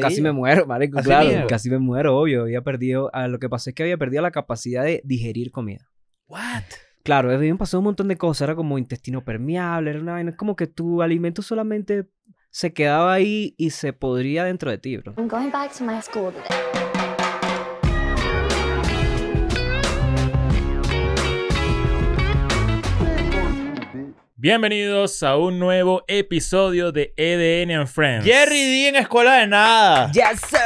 casi me muero, vale, claro. Casi me muero, obvio. Había perdido... A ah, lo que pasó es que había perdido la capacidad de digerir comida. ¿What? Claro, había pasado un montón de cosas. Era como intestino permeable, era una vaina... Como que tu alimento solamente se quedaba ahí y se podría dentro de ti, bro. going back to my school Bienvenidos a un nuevo episodio de EDN and Friends. Jerry D en Escuela de Nada. Yes, sir.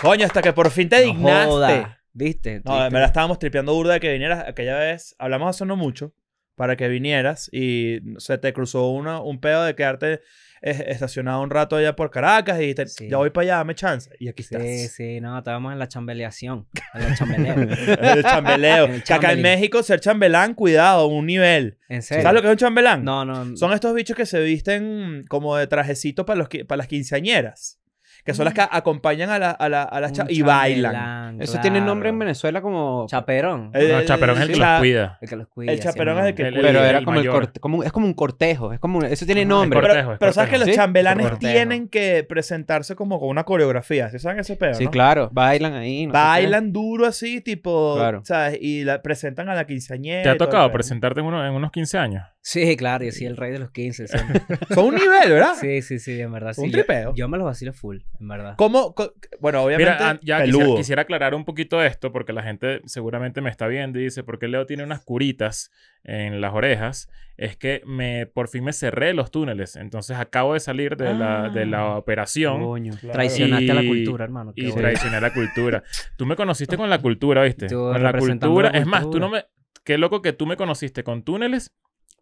Coño, hasta que por fin te dignaste. ¿Viste? No, me la estábamos tripeando burda de que vinieras aquella vez. Hablamos hace no mucho para que vinieras y se te cruzó una, un pedo de quedarte estacionado un rato allá por Caracas y ya voy para allá, dame chance. Y aquí estás. Sí, sí, no, estábamos en la chambeleación. En la chambeleo. el chambeleo. acá en México, ser chambelán, cuidado, un nivel. ¿Sabes lo que es un chambelán? No, no. Son estos bichos que se visten como de trajecito para, los, para las quinceañeras que son las que acompañan a, la, a, la, las y bailan. Eso tiene nombre en Venezuela como... Chaperón. Eh, el, no, chaperón es el que los cuida. El que los cuida. El chaperón es el que cuida. Pero era como, el corte, como es como un cortejo. Es como eso tiene nombre. pero, sabes que los chambelanes tienen que presentarse como con una coreografía. ¿Sí saben ese pedo? Sí, claro. Bailan ahí. bailan duro así, tipo... Claro. Y la presentan a la quinceañera. ¿Te ha tocado presentarte en, en unos 15 años? Sí, claro, yo soy el rey de los 15. Son, un nivel, ¿verdad? Sí, sí, sí, en verdad. Un tripeo. Yo, me los vacilo full, en verdad. ¿Cómo? bueno, obviamente. Mira, ah, ya quisiera, quisiera, aclarar un poquito esto, porque la gente seguramente me está viendo y dice: ¿Por qué Leo tiene unas curitas en las orejas? Es que me, por fin me cerré los túneles. Entonces acabo de salir de, la, de la ah, operación. Coño. Traicionaste a la cultura, hermano. Y traicioné a la cultura. Tú me conociste con la cultura, ¿viste? con la cultura. Es más, tú no me. Qué loco que tú me conociste con túneles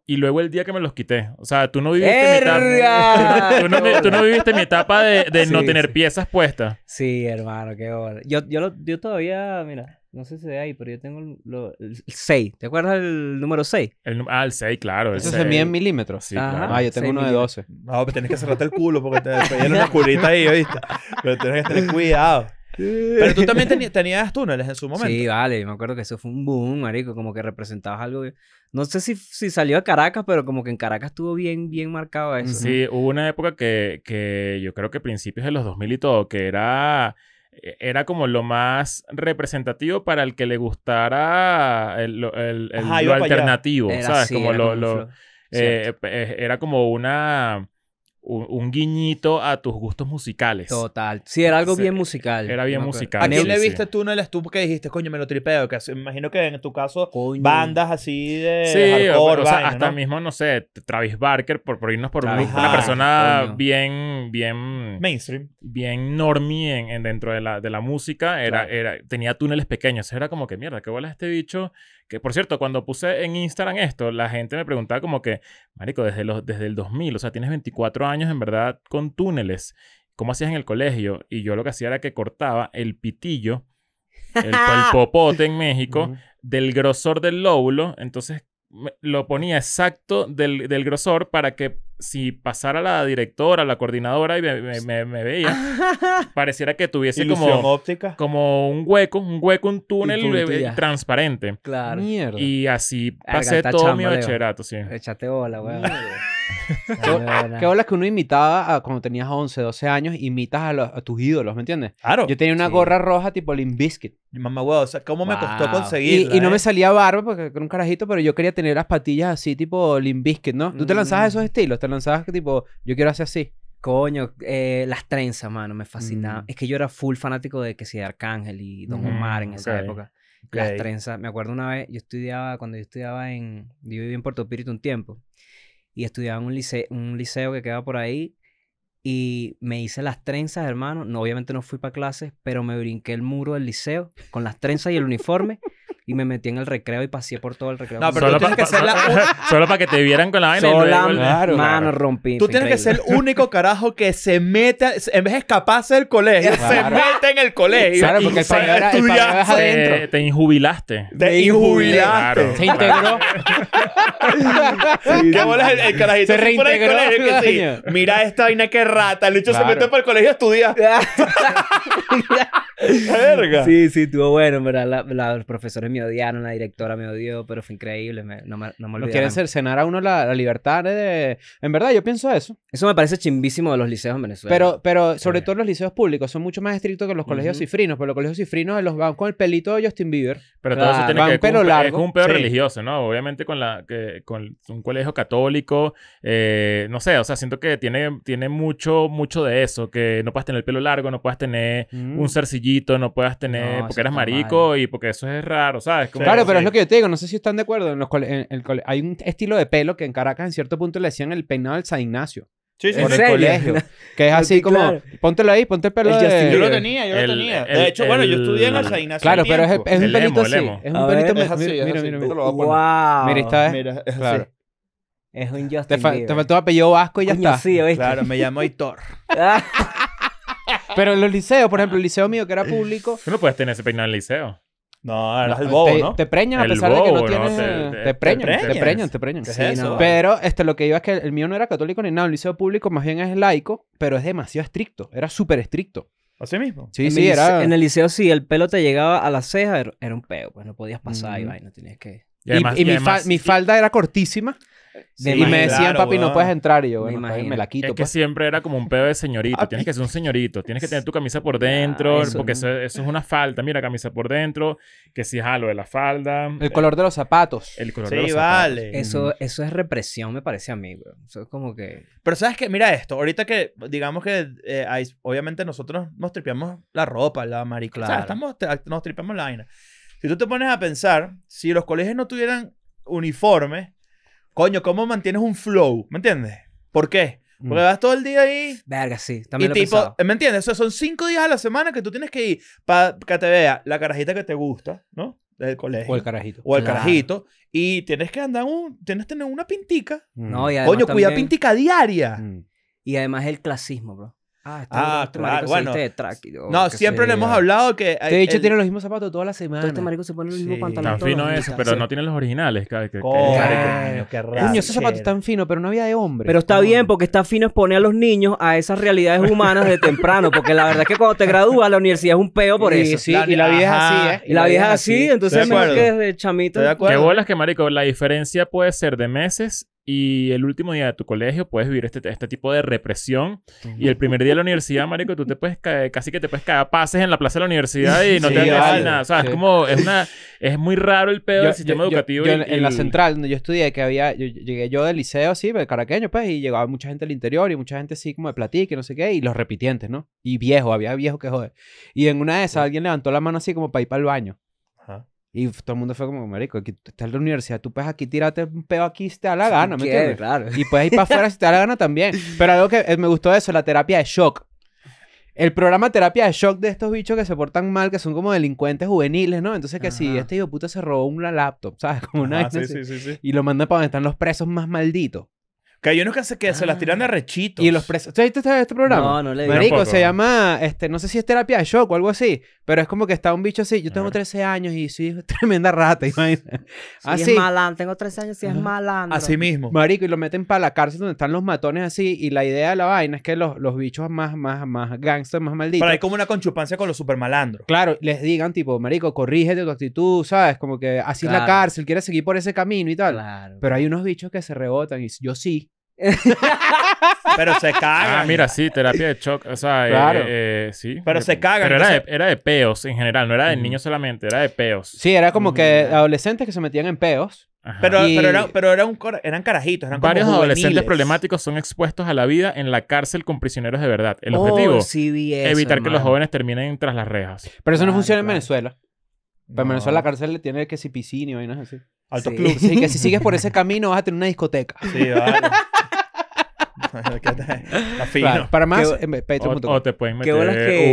y luego el día que me los quité. O sea, tú no viviste mi etapa. tú, no, tú no, viviste mi etapa de, de no tener piezas puestas. Sí, hermano, qué horror Yo, yo, todavía, mira, no sé si de ahí, pero yo tengo el 6. ¿Te acuerdas del número 6? El, ah, el 6, claro. El Eso 6. se en milímetros. Sí, Ah, yo tengo uno de 12. No, pero tienes que cerrarte el culo porque te, en una curita ahí, ¿viste? Pero tienes que tener cuidado. Pero tú también tenías, tenías túneles en su momento. Sí, vale, me acuerdo que eso fue un boom, marico, como que representabas algo. No sé si, si salió a Caracas, pero como que en Caracas estuvo bien, bien marcado eso. Sí, hubo una época que, que yo creo que principios de los 2000 y todo, que era e-, era como lo más representativo para el que le gustara el, el, el, lo alternativo, ¿sabes? como lo, eh, eh, era como una un, guiñito a tus gustos musicales. Total. Sí, era algo bien musical. Era bien musical. ¿A quién le viste túneles tú en que dijiste, coño, me lo tripeo? Que imagino que en tu caso, bandas así de sí, hardcore, o sea, hasta mismo, no sé, Travis Barker, por, por irnos por una persona bien, bien... Mainstream. Bien normie en, dentro de la, de la música. Era, era, tenía túneles pequeños. Era como que, mierda, ¿qué bola este bicho que por cierto, cuando puse en Instagram esto, la gente me preguntaba como que, Marico, desde, los, desde el 2000, o sea, tienes 24 años en verdad con túneles. ¿Cómo hacías en el colegio? Y yo lo que hacía era que cortaba el pitillo, el, popote en México, del grosor del lóbulo. Entonces lo ponía exacto del, del grosor para que si pasara la directora, la coordinadora y me, veía, pareciera que tuviese como, como un hueco, un hueco, un túnel eh, transparente. Claro. Y así pasé todo mi bachillerato, sí. Echate bola, weón. Qué es que uno imitaba cuando tenías 11, 12 años, imitas a, tus ídolos, ¿me entiendes? Claro. Yo tenía una gorra roja tipo lim Biscuit. Mamá, weón, o sea, ¿cómo me costó conseguirla? Y, no eh? me salía barba porque era un carajito, pero yo quería tener las patillas así tipo lim Biscuit, ¿no? ¿Tú te lanzabas a esos estilos? te lanzabas tipo, yo quiero hacer así. Coño, eh, las trenzas, mano, me fascinaba. Mm. Es que yo era full fanático de que si de Arcángel y Don Omar en esa época. Las trenzas, me acuerdo una vez, yo estudiaba, cuando yo estudiaba en, yo en Puerto Píritu un tiempo, y estudiaba en un, liceo, un liceo que quedaba por ahí, y me hice las trenzas, hermano. No, obviamente no fui para clases, pero me brinqué el muro del liceo con las trenzas y el uniforme y me metí en el recreo y pasé por todo el recreo. No, pero solo tú tienes que ser la Solo para que te vieran con la vaina. Solo el... mano, claro. Tú tienes que ser el único carajo que se mete, en vez de escaparse del colegio, se mete en el colegio. Claro, porque el padre era, el Te, injubilaste. Te injubilaste. Se integró. ¿Qué bolas el, carajito? Se reintegró. Mira esta vaina que rata. El se mete para el colegio a estudiar. Verga. sí, sí, estuvo bueno, ¿verdad? los profesores me odiaron, la directora me odió, pero fue increíble, no, me, no me quieren cercenar a uno la, libertad de... En verdad, yo pienso eso. Eso me parece chimbísimo de los liceos en Venezuela. Pero, pero sobre todo los liceos públicos son mucho más estrictos que los colegios cifrinos, pero los colegios cifrinos los van con el pelito de Justin Bieber. Pero todos todo eso tiene que ver con, largo. un pelo religioso, ¿no? Obviamente con, la, con un colegio católico, eh, no sé, o sea, siento que tiene, tiene mucho, mucho de eso, que no puedes tener el pelo largo, no puedes tener mm. un cercillito, no puedes tener... porque eres marico y porque eso es raro claro, pero es lo que yo te digo, no sé si están de acuerdo. En los hay un estilo de pelo que en Caracas en cierto punto le decían el peinado del San Ignacio. Sí, sí, por el colegio. que es así como, póntelo ahí, ponte el pelo de... Yo lo tenía, yo lo tenía. de hecho, bueno, yo estudié en el San Ignacio Claro, pero es, es un pelito Es un pelito Mira, mira, mira. a ¿eh? Mira, está. es Es un Justin te, Bieber. te faltó apellido vasco y ya está. Sí, claro, me llamo Hitor. pero en los liceos, por ejemplo, el liceo mío que era público... Tú no puedes tener ese peinado en el liceo. No, eras el bobo, te, ¿no? Te preñan a pesar de que no tienes... Te, te, preñan, te preñan, te preñan. Pero este, lo que iba es que el mío no era católico ni nada. El liceo público más bien es laico, pero es demasiado estricto. Era súper estricto. ¿Así mismo? Sí, sí, era... En el liceo, si sí, el pelo te llegaba a la ceja, era, un peo. Pues no podías pasar y vaina, tenías que... Y, y, mi, falda era cortísima y me decían, papi, no puedes entrar. Y yo, imagínate, me, la quito. Es que pues". siempre era como un pedo de señorito. Ah, tienes que ser un señorito. Tienes que tener tu camisa por dentro. porque eso, es una falta, Mira, camisa por dentro. Que si jalo de la falda. El color de los zapatos. El color de los vale. Eso, mm. eso es represión, me parece a mí, Eso es como que... Pero ¿sabes que Mira esto. Ahorita que, digamos que eh, obviamente nosotros nos tripeamos la ropa, la maricla. O estamos, nos tripeamos la vaina. Si tú te pones a pensar, si los colegios no tuvieran uniformes coño, ¿cómo mantienes un flow? ¿Me entiendes? ¿Por qué? Mm. Porque vas todo el día ahí. Verga, sí. También tipo, ¿me entiendes? O sea, son cinco días a la semana que tú tienes que ir para que te vea la carajita que te gusta, ¿no? Del colegio. O el carajito. O el carajito. Y tienes que andar un. Tienes que tener una pintica. Mm. No, y además. Coño, cuida pintica diaria. Mm. Y además el clasismo, bro. Ah, ah este claro, bueno. De no, siempre le hemos hablado que... Te eh, he dicho, tiene los mismos zapatos toda la semana. este marico se pone los mismos pantalones. Tan fino eso, pero no tiene los originales. Que, que, oh, qué raro. Niño, esos zapatos tan finos, pero no había de hombre. Pero está bien, porque está fino expone a los niños a esas realidades humanas de temprano. Porque la verdad es que cuando te gradúas, la universidad es un peo por eso. Sí, y la vida es así, ¿eh? Y la vida es así, entonces mejor que desde chamito... de acuerdo? Qué bolas que, marico, la diferencia puede ser de meses y el último día de tu colegio puedes vivir este, este, tipo de represión. Y el primer día de la universidad, marico, tú te puedes casi que te puedes caer a pases en la plaza de la universidad y no te nada. O sea, es como, es una, es muy raro el pedo del sistema educativo. en, la central donde yo estudié, que había, llegué yo del liceo así, caraqueño, pues, y llegaba mucha gente del interior y mucha gente así como de platique no sé qué, y los repitientes, ¿no? Y viejo, había viejo que joder. Y en una de esas alguien levantó la mano así como para ir para el baño. Y todo el mundo fue como, marico, aquí está la universidad, tú puedes aquí tirarte un pedo aquí si te da la gana, ¿me entiendes? Claro. Y puedes ir para afuera si te da la gana también. Pero algo que eh, me gustó de eso, la terapia de shock. El programa terapia de shock de estos bichos que se portan mal, que son como delincuentes juveniles, ¿no? Entonces que si este hijo puta se robó una laptop, ¿sabes? Como una... sí, sí, sí, y lo mandan para donde están los presos más malditos. Que hay unos que se, las tiran de ah. rechitos. Y los presos. ¿Tú sabes este, este, programa? No, no le Marico, se llama, este, no sé si es terapia de shock o algo así, pero es como que está un bicho así. Yo tengo 13 años y soy tremenda rata, imagínate. así. es malandro, tengo 13 años y es malandro. Así mismo. Marico, y lo meten para la cárcel donde están los matones así. Y la idea de la vaina es que los, bichos más, más, más gangsters, más malditos. Pero hay como una conchupancia con los super malandros. Claro, les digan, tipo, Marico, corrígete tu actitud, ¿sabes? Como que así es la cárcel, quieres seguir por ese camino y tal. Claro. Pero hay unos bichos que se rebotan y yo sí pero se cagan. Ah, mira, sí, terapia de shock. O sea, eh, eh, eh, sí. Pero se cagan. Pero era, de, era de peos en general, no era de niños solamente, era de peos. Sí, era como que mm. adolescentes que se metían en peos. Pero, pero, era, un, eran carajitos. Varios adolescentes problemáticos son expuestos a la vida en la cárcel con prisioneros de verdad. El oh, objetivo, es evitar que los jóvenes terminen tras las rejas. Pero eso no funciona en Venezuela. Pues en Venezuela la cárcel le tiene que si piscina y es así. Alto club. que si sigues por ese camino vas a tener una discoteca. Sí, vale. para más, en O, te pueden meter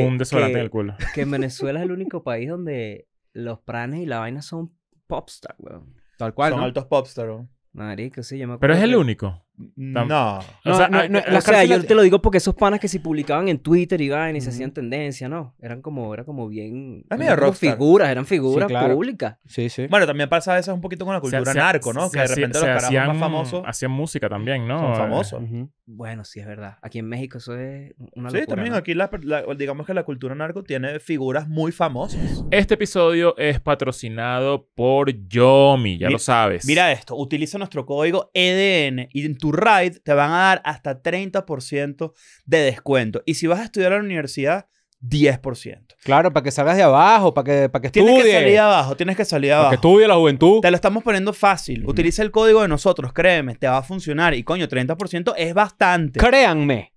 un desodorante en el culo. Que en Venezuela es el único país donde los pranes y la vaina son popstar, weón. Tal cual. Son altos popstar, weón. Marico, sí, Pero es el único. No. O sea, yo te lo digo porque esos panas que si publicaban en Twitter y, y se hacían tendencia, ¿no? Eran como, era como bien... figuras, eran figuras públicas. Sí, sí. Bueno, también pasa a veces un poquito con la cultura narco, ¿no? que de repente los hacían, más famosos... Hacían música también, ¿no? Son eh, famosos. Bueno, sí, es verdad. Aquí en México eso es una locura, Sí, también aquí digamos que la cultura narco tiene figuras muy famosas. Este episodio es patrocinado por Yomi, ya lo sabes. Mira esto, utiliza nuestro código EDN y en tu ride te van a dar hasta 30% de descuento. Y si vas a estudiar a la universidad, 10%. Claro, para que salgas de abajo, para que, para que estudies. Tienes que salir de abajo, tienes que salir abajo. Para que estudie la juventud. Te lo estamos poniendo fácil. Utiliza el código de nosotros, créeme, te va a funcionar. Y coño, 30% es bastante. Créanme.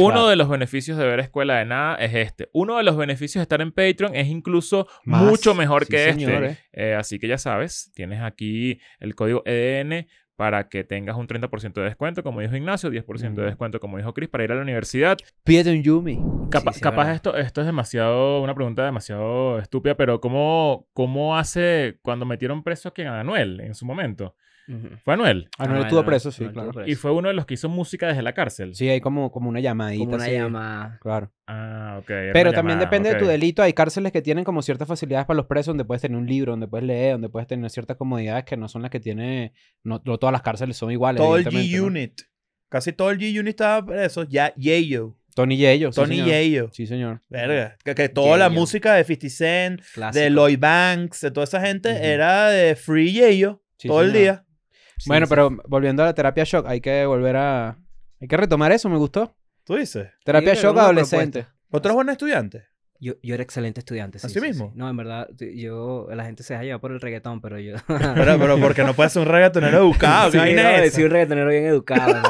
Uno de los beneficios de ver Escuela de Nada es este. Uno de los beneficios de estar en Patreon es incluso mucho mejor que este. Eh. Eh, así que ya sabes, tienes aquí el código EDN para que tengas un 30% de descuento, como dijo Ignacio, 10% de descuento, como dijo Chris, para ir a la universidad. Pídete un Yumi. capaz esto, esto es demasiado, una pregunta demasiado estúpida, pero ¿cómo, cómo hace cuando metieron presos a a Anuel en su momento? Fue Anuel. Anuel estuvo preso, sí, claro. Y fue uno de los que hizo música desde la cárcel. Sí, hay como, como una llamadita. Como una llamada. Claro. Ah, ok. Pero también depende de tu delito. Hay cárceles que tienen como ciertas facilidades para los presos, donde puedes tener un libro, donde puedes leer, donde puedes tener ciertas comodidades que no son las que tiene. No, todas las cárceles son iguales. Todo el G-Unit. Casi todo el G-Unit estaba preso. Ya, Yayo. Tony Yayo. Tony sí, señor. Sí, señor. Verga. Que, toda la música de 50 Cent, de Lloyd Banks, de toda esa gente, era de Free Yayo. todo el día bueno, pero volviendo a la terapia shock, hay que volver a. Hay que retomar eso, me gustó. ¿Tú dices? Terapia shock adolescente. ¿Otros buenos estudiante? Yo, era excelente estudiante. Sí, ¿Así mismo? No, en verdad, yo, la gente se deja llevar por el reggaetón, pero yo... pero, pero porque no puedes ser un reggaetonero educado, sí, no, sí, un reggaetonero bien educado,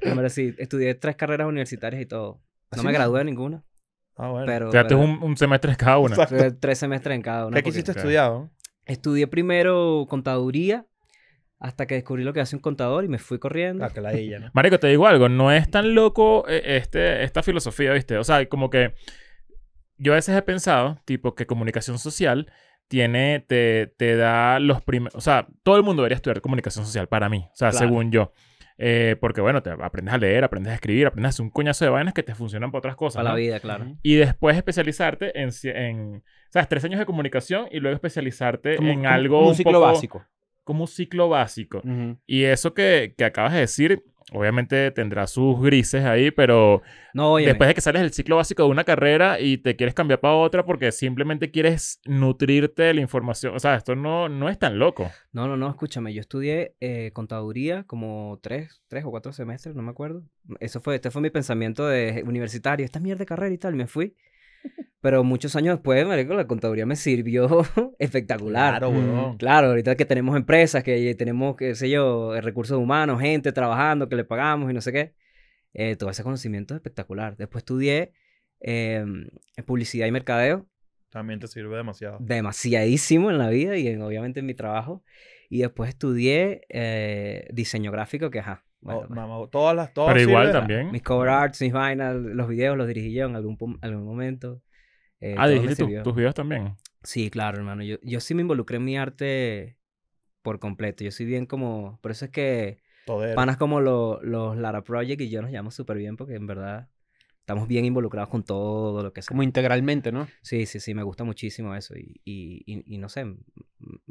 pero sí. sí. Estudié tres carreras universitarias y todo. No me gradué de ninguna. Ah, bueno. Pero, o un, semestre en cada una. Tres semestres en cada una. ¿Qué quisiste estudiado? Estudié primero contaduría hasta que descubrí lo que hace un contador y me fui corriendo. Ah, la Marico, te digo algo, no es tan loco eh, este, esta filosofía, ¿viste? O sea, como que yo a veces he pensado, tipo, que comunicación social tiene, te, te da los primeros, o sea, todo el mundo debería estudiar comunicación social para mí, o sea, según yo. Eh, porque bueno, te aprendes a leer, aprendes a escribir, aprendes a hacer un coñazo de vainas que te funcionan para otras cosas. Para la vida, claro. Y después especializarte en, en, o sea, tres años de comunicación y luego especializarte en algo... Un ciclo básico como un ciclo básico. Y eso que, que acabas de decir, obviamente tendrá sus grises ahí, pero no, después de que sales del ciclo básico de una carrera y te quieres cambiar para otra porque simplemente quieres nutrirte de la información. O sea, esto no, no es tan loco. No, no, no, escúchame, yo estudié eh, contaduría como tres, o cuatro semestres, no me acuerdo. Eso fue, este fue mi pensamiento de universitario, esta mierda de carrera y tal, me fui. Pero muchos años después, marico, la contaduría me sirvió espectacular. Claro, weón. Mm. Claro, ahorita que tenemos empresas, que tenemos, qué sé yo, recursos humanos, gente trabajando, que le pagamos y no sé qué. Eh, todo ese conocimiento es espectacular. Después estudié em, publicidad y mercadeo. También te sirve demasiado. Demasiadísimo en la vida y obviamente en mi trabajo. Y después estudié eh, diseño gráfico, que ajá. Oh, todas las, todas Pero igual también. Mis cover arts, mis vainas, los videos los dirigí yo en algún, algún momento. Eh, ah, dijiste tus videos también. Sí, claro, hermano. Yo, sí me involucré en mi arte por completo. Yo soy bien como... Por eso es que Poder. panas como los Lara Project y yo nos llevamos súper bien porque en verdad estamos bien involucrados con todo lo que sea. Como integralmente, ¿no? Sí, sí, sí. Me gusta muchísimo eso. Y, no sé,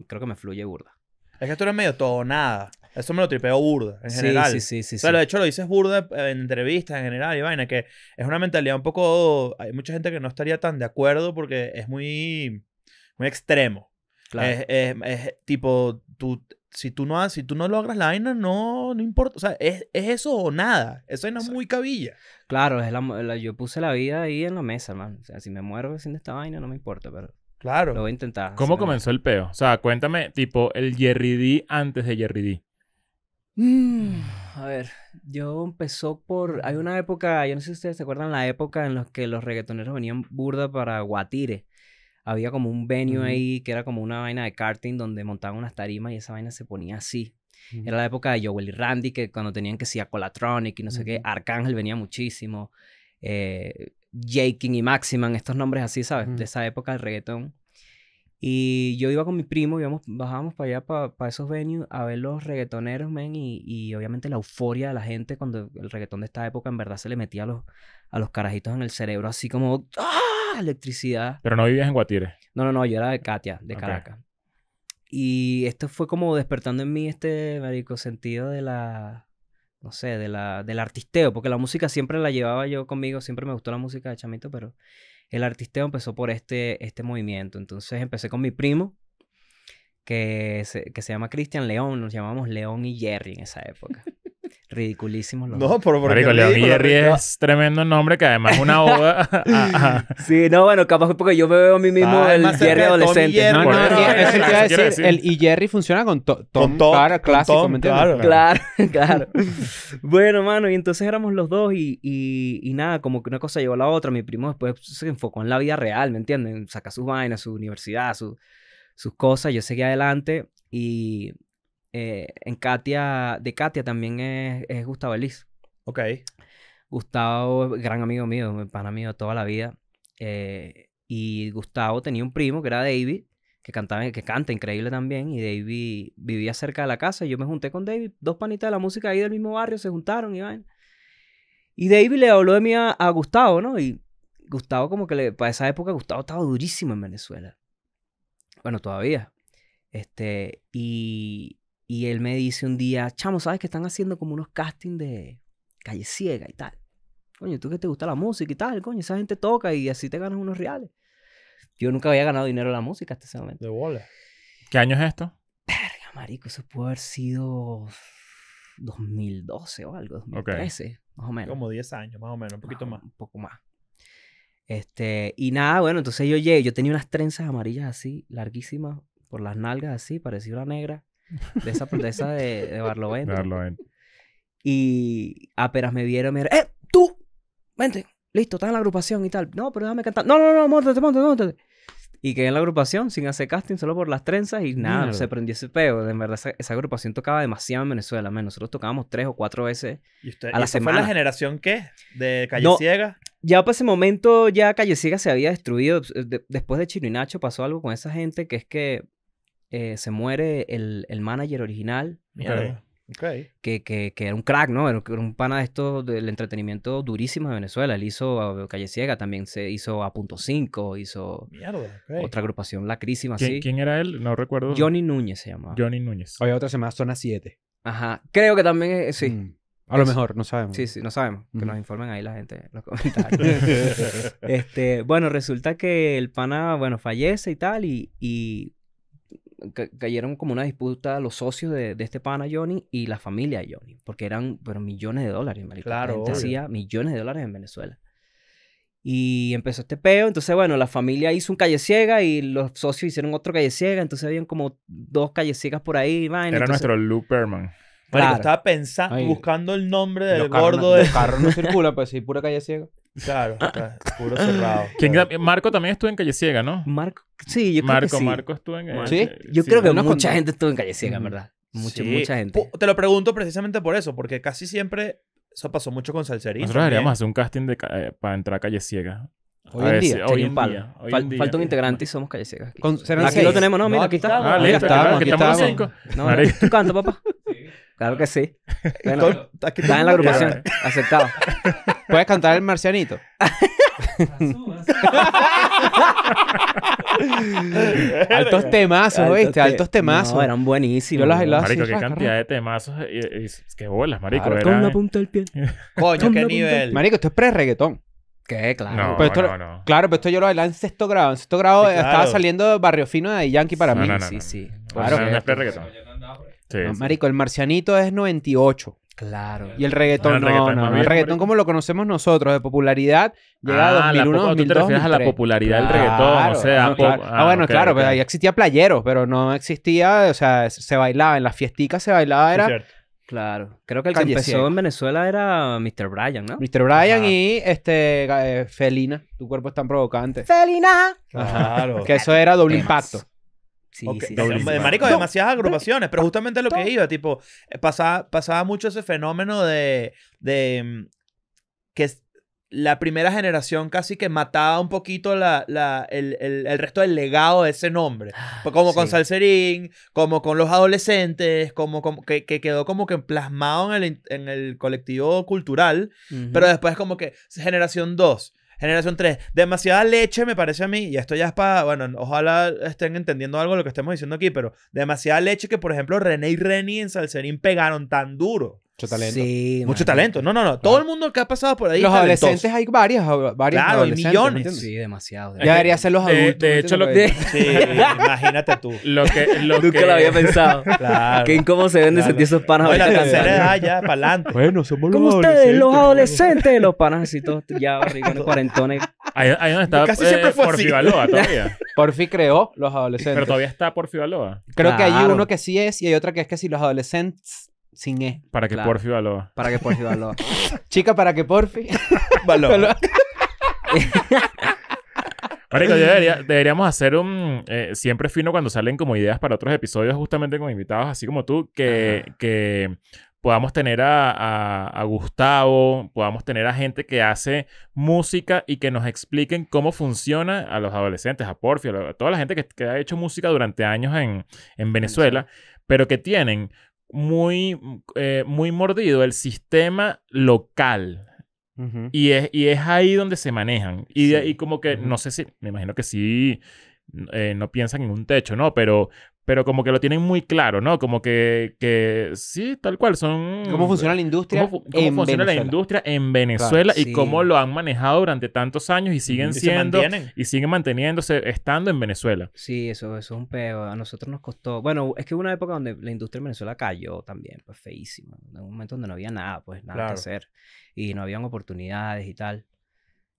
creo que me fluye burda. Es que tú eres medio todo nada. Eso me lo tripeo burda, en general. Sí, sí, sí. O de hecho lo dices burda eh, en entrevistas en general y vaina, que es una mentalidad un poco... Hay mucha gente que no estaría tan de acuerdo porque es muy, muy extremo. Claro. Es, tipo, tú, si, tú no, si tú no logras la vaina, no, no importa. O sea, es, eso o nada. eso vaina es muy cabilla. Claro, es la, yo puse la vida ahí en la mesa, hermano. O sea, si me muero haciendo esta vaina, no me importa, pero... Claro. Lo voy a intentar. ¿Cómo comenzó el peo? O sea, cuéntame, tipo, el Jerry D antes de Jerry D a ver, yo empezó por. Hay una época, yo no sé si ustedes se acuerdan la época en la que los reggaetoneros venían burda para Guatire. Había como un venio ahí que era como una vaina de karting donde montaban unas tarimas y esa vaina se ponía así. Era la época de Joel y Randy, que cuando tenían que ser Colatronic y no sé qué, Arcángel venía muchísimo. Eh, Jaking y Maximan, estos nombres así, ¿sabes? De esa época del reggaetón. Y yo iba con mi primo, íbamos, bajábamos para allá, para, para esos venues, a ver los reggaetoneros, men, y, y, obviamente la euforia de la gente cuando el reggaetón de esta época en verdad se le metía a los, a los carajitos en el cerebro, así como ¡ah! electricidad. Pero no vivías en Guatire. No, no, no, yo era de Katia, de Caracas. Y esto fue como despertando en mí este, marico, sentido de la, no sé, de la, del artisteo, porque la música siempre la llevaba yo conmigo, siempre me gustó la música de chamito, pero el artisteo empezó por este, este movimiento. Entonces empecé con mi primo, que se, que se llama Cristian León, nos llamamos León y Jerry en esa época. ...ridiculísimo, No, pero porque Jerry es tremendo nombre que además es una oda. Ah, ah. sí, no, bueno, capaz porque yo me veo a mí mismo el Jerry adolescente. No, no, no, eso a decir. El y Jerry funciona con Tom, claro, clásico, ¿me Claro, claro. bueno, mano, y entonces éramos los dos y, nada, como que una cosa llevó a la otra. Mi primo después se enfocó en la vida real, ¿me entienden? Saca sus vainas, su universidad, sus cosas. Yo seguí adelante y eh, en Katia, de Katia también es, es Gustavo Elis. Ok. Gustavo, gran amigo mío, Mi pana mío toda la vida. Eh, y Gustavo tenía un primo que era David, que cantaba, que canta increíble también. Y David vivía cerca de la casa. Y yo me junté con David, dos panitas de la música ahí del mismo barrio, se juntaron y van. Y David le habló de mí a, a Gustavo, ¿no? Y Gustavo, como que le, para esa época, Gustavo estaba durísimo en Venezuela. Bueno, todavía. Este, y, y él me dice un día, chamo, ¿sabes que están haciendo como unos castings de calle ciega y tal? Coño, tú que te gusta la música y tal, coño, esa gente toca y así te ganas unos reales. Yo nunca había ganado dinero en la música hasta ese momento. De bola. ¿Qué año es esto? Verga, marico, eso puede haber sido 2012 o algo, 2013, más o menos. Como 10 años, más o menos, un poquito más. Un poco más. Este, y nada, bueno, entonces yo llegué, yo tenía unas trenzas amarillas así, larguísimas, por las nalgas así, parecía una negra. De esa, de, esa de, de Barlovento. Y apenas me vieron, me ¡eh, tú! Vente, listo, estás en la agrupación y tal. No, pero déjame cantar. No, no, no, montate, montate, Y quedé en la agrupación sin hacer casting, solo por las trenzas y nada, se prendió ese peo. De verdad, esa, agrupación tocaba demasiado en Venezuela, menos Nosotros tocábamos tres o cuatro veces ¿Y usted, a la semana. fue la generación qué? ¿De Calle Ciega? Ya para ese momento, ya Calle Ciega se había destruido. después de Chino y Nacho pasó algo con esa gente que es que eh, se muere el, el manager original. Que, que, que, era un crack, ¿no? Era un pana de esto del entretenimiento durísimo de Venezuela. Él hizo eh, Calle Ciega, también se hizo A Punto 5, hizo otra agrupación lacrísima. ¿Quién, ¿Quién era él? No recuerdo. Johnny Núñez se llamaba. Johnny Núñez. Había otra semana, Zona 7. Ajá. Creo que también, es, sí. Mm. A lo mejor, no sabemos. Sí, sí, no sabemos. Que nos mm. informen ahí la gente en los comentarios. este, bueno, resulta que el pana, bueno, fallece y tal, y, y cayeron como una disputa los socios de, de, este pana Johnny y la familia Johnny, porque eran pero millones de dólares, marico. Claro. millones de dólares en Venezuela. Y empezó este peo, entonces bueno, la familia hizo un calle ciega y los socios hicieron otro calle ciega, entonces habían como dos calle ciegas por ahí. Era nuestro Luperman bueno, estaba pensando, buscando el nombre del gordo de... carros no circula, pues sí, pura calle ciega. Claro, puro cerrado. Marco también estuvo en Calle Ciega, ¿no? Marco, sí, yo creo que sí. Marco estuvo en ¿Sí? Yo creo que mucha gente estuvo en Calle Ciega, en ¿verdad? Mucha, mucha gente. Te lo pregunto precisamente por eso, porque casi siempre eso pasó mucho con Salserín. Nosotros haríamos hacer un casting de eh, para entrar a Calle Ciega. Hoy en día, hoy en falta un integrante y somos Calle Ciega. aquí. lo tenemos, no, aquí está. Ah, aquí aquí estamos No, tú canta, papá. Claro que sí. Estás en la agrupación. Eh. Aceptado. ¿Puedes cantar el marcianito? Altos temazos, Altos Altos temazos. No, eran buenísimos. Yo las Marico, qué cantidad de temazos. qué bolas, marico. con la punta del pie. Coño, qué nivel. Marico, esto es pre reguetón ¿Qué? Claro. No, no, no. Claro, pero esto yo lo bailaba en sexto grado. En sexto grado estaba saliendo Barrio Fino de Yankee para mí. sí, sí. Claro. es pre reguetón Marico, el marcianito es 98. Claro. Y el reggaetón, no, El reggaetón como lo conocemos nosotros, de popularidad, llega a 2001, 2002, a la popularidad del ah, ah, ah, bueno, claro, ahí existía playeros, pero no existía, o sea, se bailaba, en las fiesticas se bailaba, era... claro. Creo que el que empezó en Venezuela era Mr. Brian, ¿no? Mr. Brian y este eh, Felina, tu cuerpo es tan provocante. Felina. Claro. que eso era doble impacto. De Marico, demasiadas agrupaciones, pero justamente lo que iba, tipo, eh, pasaba, pasaba mucho ese fenómeno de, de mm, que la primera generación casi que mataba un poquito la, la, el, resto del legado de ese nombre. Ah, pues como con Salserín, como con los adolescentes, como, que, quedó como que plasmado en el, en el colectivo cultural, pero después como que generación 2, Generación 3, demasiada leche me parece a mí, y esto ya es para, bueno, ojalá estén entendiendo algo de lo que estamos diciendo aquí, pero demasiada leche que, por ejemplo, René y René en Salserín pegaron tan duro. Mucho talento. Mucho talento. No, no, no. Todo el mundo que ha pasado por ahí. Los adolescentes hay varios. varios claro, hay millones. sí, demasiado. Ya debería ser los adultos. De, hecho, lo que. Sí, imagínate tú. Lo que, lo Nunca que... lo había pensado. Claro. Qué se ven de sentir esos panas. Bueno, la tercera ya, para adelante. Bueno, somos los Como ustedes, los adolescentes, los panas así todos ya por cuarentones. Ahí, ahí donde estaba. Casi siempre eh, fue Porfi todavía. Porfi creó los adolescentes. Pero todavía está Porfi Baloa. Creo que hay uno que sí es y hay otra que es que si los adolescentes sin E. Para que Porfi valora. Para que Porfi Chica, para que Porfi. Valora. Marico, debería, deberíamos hacer un... Eh, siempre fino cuando salen como ideas para otros episodios justamente con invitados así como tú, que, que podamos tener a, a, Gustavo, podamos tener a gente que hace música y que nos expliquen cómo funciona a los adolescentes, a Porfi, a, toda la gente que, que ha hecho música durante años en, en Venezuela, pero que tienen muy, mm, eh, muy mordido el sistema local. y, es, y es ahí donde se manejan. Y, de ahí como que, no sé si, me imagino que sí, eh, no piensan en un techo, ¿no? Pero, pero como que lo tienen muy claro, ¿no? Como que, que sí, tal cual, son... ¿Cómo funciona la industria? ¿Cómo, funciona la industria en Venezuela y cómo lo han manejado durante tantos años y siguen siendo... Y siguen manteniéndose estando en Venezuela. Sí, eso, es un peo. A nosotros nos costó... Bueno, es que hubo una época donde la industria en Venezuela cayó también, pues feísima. En un momento donde no había nada, pues nada que hacer. Y no habían oportunidades y tal.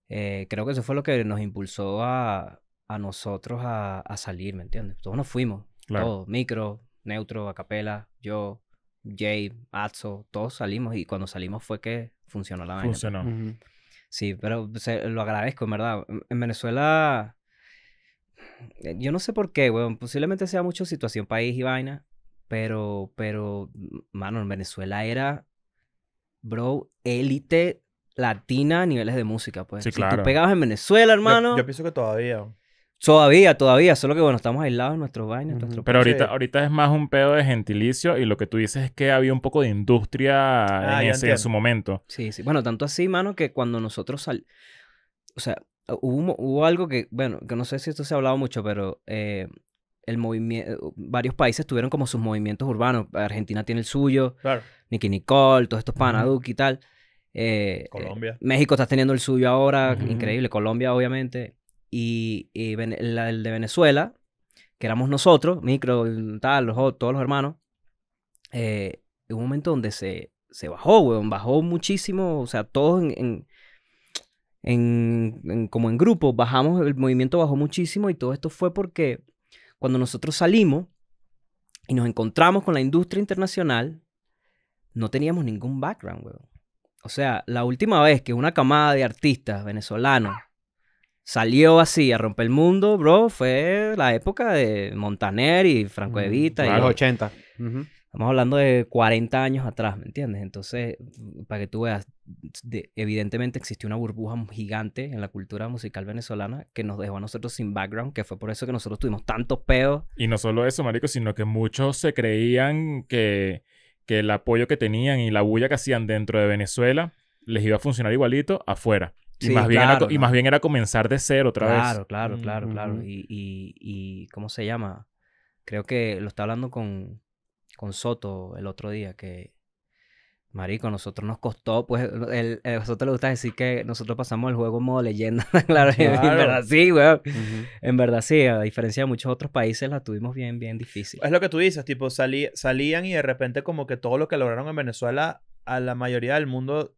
Eh, creo que eso fue lo que nos impulsó a, a nosotros a, a salir, ¿me entiendes? Todos nos fuimos todo, micro, neutro, acapela, yo, Jay, Atso, todos salimos y cuando salimos fue que funcionó la vaina. Pues. Funcionó. Sí, pero lo agradezco, en verdad. En Venezuela, eh, yo no sé por qué, weón. Posiblemente sea mucho situación país y vaina, pero, pero, mano, en Venezuela era, bro, élite latina a niveles de música, pues. si tú pegabas en Venezuela, hermano. yo pienso que todavía. Todavía, todavía, solo que bueno, estamos aislados en nuestros baños. Pero ahorita, ahorita es más un pedo de gentilicio y lo que tú dices es que había un poco de industria ah, en, ese, en, su momento. Sí, sí. Bueno, tanto así, mano, que cuando nosotros sal... O sea, hubo, algo que, bueno, que no sé si esto se ha hablado mucho, pero eh, el movimiento, eh, varios países tuvieron como sus movimientos urbanos. Argentina tiene el suyo, claro. Nicky Nicole, todos estos Panaduki y tal. Eh, Colombia. México está teniendo el suyo ahora, increíble. Colombia, obviamente y, el de Venezuela, que éramos nosotros, Micro, mm, tal, los, todos los hermanos, en eh, un momento donde se, bajó, weón, bajó muchísimo, o sea, todos en, como en grupo, bajamos, el movimiento bajó muchísimo y todo esto fue porque cuando nosotros salimos y nos encontramos con la industria internacional, no teníamos ningún background, weón. O sea, la última vez que una camada de artistas venezolanos salió así a romper el mundo, bro, fue la época de Montaner y Franco Evita. Mm, los 80. Estamos hablando de 40 años atrás, ¿me entiendes? Entonces, para que tú veas, evidentemente existió una burbuja gigante en la cultura musical venezolana que nos dejó a nosotros sin background, que fue por eso que nosotros tuvimos tantos peos. Y no solo eso, Marico, sino que muchos se creían que, que el apoyo que tenían y la bulla que hacían dentro de Venezuela les iba a funcionar igualito afuera y, más bien era, y más bien era comenzar de cero otra vez. Claro, claro, claro, claro, y, ¿cómo se llama? Creo que lo estaba hablando con, con Soto el otro día, que, marico, nosotros nos costó, pues, el, a Soto le gusta decir que nosotros pasamos el juego en modo leyenda, claro, en verdad sí, güey. En verdad sí, a diferencia de muchos otros países, la tuvimos bien, bien difícil. Es lo que tú dices, tipo, salían y de repente como que todo lo que lograron en Venezuela a la mayoría del mundo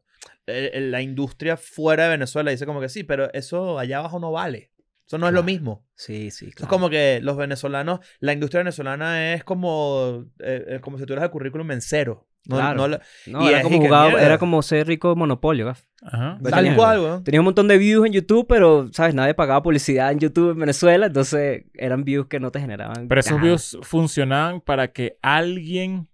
eh, eh, la industria fuera de Venezuela dice como que sí, pero eso allá abajo no vale. Eso no es lo mismo. Sí, sí, Es como que los venezolanos, la industria venezolana es como, eh, como si tuvieras el currículum en cero. y era, como ser rico monopolio, Ajá. Tal cual, Tenía un montón de views en YouTube, pero, ¿sabes? Nadie pagaba publicidad en YouTube en Venezuela, entonces eran views que no te generaban. Pero esos views funcionaban para que alguien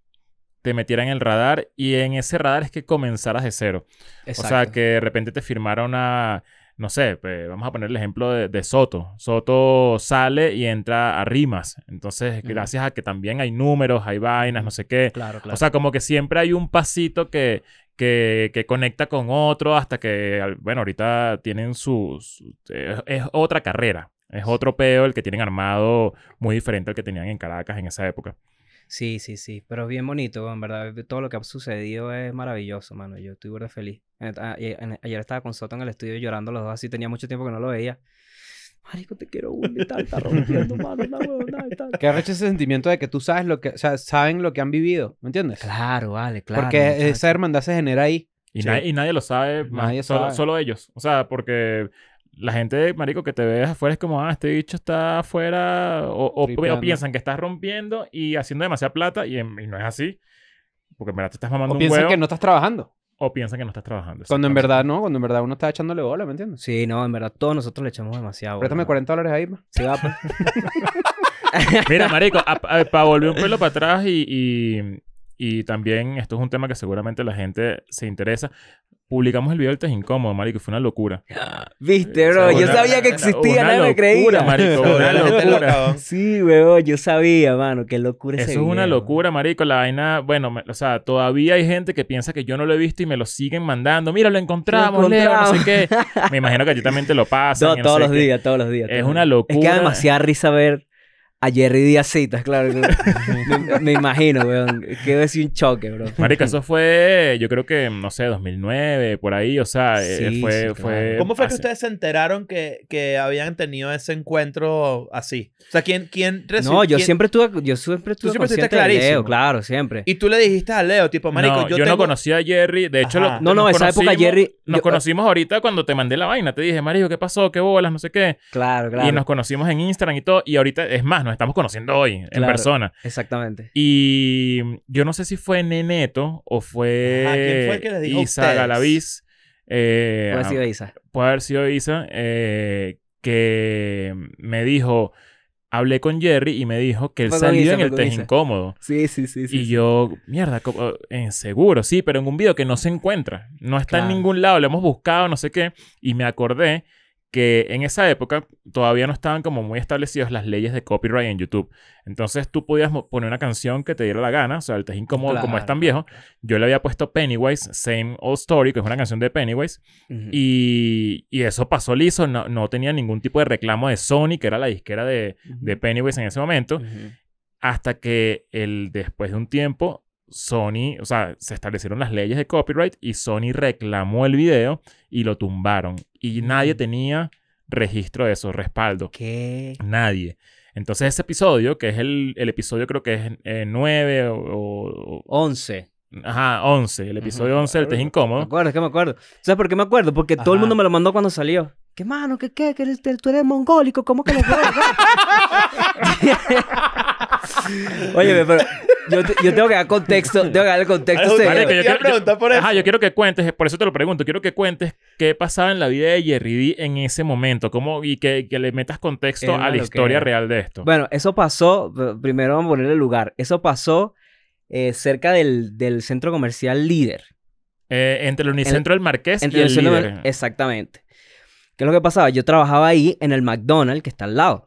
te metiera en el radar y en ese radar es que comenzaras de cero. O sea, que de repente te firmaron a no sé, vamos a poner el ejemplo de, Soto. Soto sale y entra a rimas. Entonces, gracias a que también hay números, hay vainas, no sé qué. Claro, O sea, como que siempre hay un pasito que, que, conecta con otro hasta que, bueno, ahorita tienen sus... Es, eh, es, otra carrera, es otro peo el que tienen armado muy diferente al que tenían en Caracas en esa época. Sí, sí, sí, pero es bien bonito, en verdad, todo lo que ha sucedido es maravilloso, mano, yo estoy feliz. Eh, eh, ayer, estaba con Soto en el estudio llorando los dos así, tenía mucho tiempo que no lo veía. Marico, te quiero un tal, está rompiendo mano, la huevona y ese sentimiento de que tú sabes lo que, o sea, saben lo que han vivido, ¿me entiendes? Claro, vale, claro. Porque esa hermandad se genera ahí. Y, nadie, lo sabe, nadie sabe. solo ellos. O sea, porque la gente, marico, que te ve afuera es como, ah, este bicho está afuera, o, piensan que estás rompiendo y haciendo demasiada plata, em, y, no es así, porque en verdad te estás mamando o piensan que no estás trabajando. O piensan que no estás trabajando. Cuando en verdad no, cuando en verdad uno está echándole bola, ¿me entiendes? Sí, no, en verdad todos nosotros le echamos demasiado. Préstame 40 dólares ahí, ma. Se pues. Mira, marico, para volver un pelo para atrás y, y también esto es un tema que seguramente la gente se interesa. Publicamos el video del test incómodo, marico. Fue una locura. Viste, eh, bro. yo sabía que existía, nadie me creía. Marico, una locura. sí, weón. Yo sabía, mano. Qué locura Eso es una locura, marico. La vaina... Bueno, o sea, todavía hay gente que piensa que yo no lo he visto y me lo siguen mandando. Mira, lo encontramos, no sé qué. Me imagino que a ti también te lo pasan. No, todos, los días, todos los días, Es una locura. Es que da demasiada risa ver a Jerry Díazitas, claro. me, imagino, weón. Quedó decir un choque, bro. Marica, eso fue, yo creo que, no sé, 2009, por ahí. O sea, eh, fue, ¿Cómo fue que ustedes se enteraron que, que, habían tenido ese encuentro así? O sea, ¿quién, quién recibió? No, yo siempre estuve, yo siempre estuve ¿Tú siempre clarísimo. claro, siempre. Y tú le dijiste a Leo, tipo, marico, yo, no conocí a Jerry. De hecho, lo, no, no, esa época Jerry... Nos conocimos ahorita cuando te mandé la vaina. Te dije, marico, ¿qué pasó? ¿Qué bolas? No sé qué. Claro, claro. Y nos conocimos en Instagram y todo. Y ahorita, es más, nos estamos conociendo hoy en persona. Exactamente. Y yo no sé si fue Neneto o fue, Isa Galaviz. Eh, puede haber sido ah, Isa. Puede haber sido Isa, eh, que me dijo, hablé con Jerry y me dijo que él salió en el test incómodo. Sí, sí, sí, Y yo, mierda, en seguro, sí, pero en un video que no se encuentra. No está en ningún lado, lo hemos buscado, no sé qué. Y me acordé que en esa época todavía no estaban como muy establecidas las leyes de copyright en YouTube. Entonces tú podías poner una canción que te diera la gana, o sea, el te incómodo como es tan viejo. Yo le había puesto Pennywise, Same Old Story, que es una canción de Pennywise, y, eso pasó liso, no, tenía ningún tipo de reclamo de Sony, que era la disquera de, Pennywise en ese momento, hasta que el, después de un tiempo Sony, o sea, se establecieron las leyes de copyright y Sony reclamó el video y lo tumbaron. Y nadie mm. tenía registro de eso, respaldo. ¿Qué? Nadie. Entonces ese episodio, que es el, el episodio creo que es eh, nueve 9 o, 11. Ajá, 11, el episodio 11 te Test Incómodo. Me acuerdo, es que me acuerdo. ¿Sabes por qué me acuerdo? Porque todo el mundo me lo mandó cuando salió. ¿Qué mano? ¿Qué qué? mano qué qué tú eres mongólico? ¿Cómo que los Oye, pero yo, tengo que dar contexto. Tengo que dar el contexto. yo, quiero, que cuentes, por eso te lo pregunto. Quiero que cuentes qué pasaba en la vida de Jerry D en ese momento. Cómo, y que, le metas contexto a la historia real de esto. Bueno, eso pasó. Primero vamos a ponerle lugar. Eso pasó eh, cerca del, centro comercial Líder. Eh, entre el Unicentro del Marqués y el, Líder. Exactamente. ¿Qué es lo que pasaba? Yo trabajaba ahí en el McDonald's que está al lado.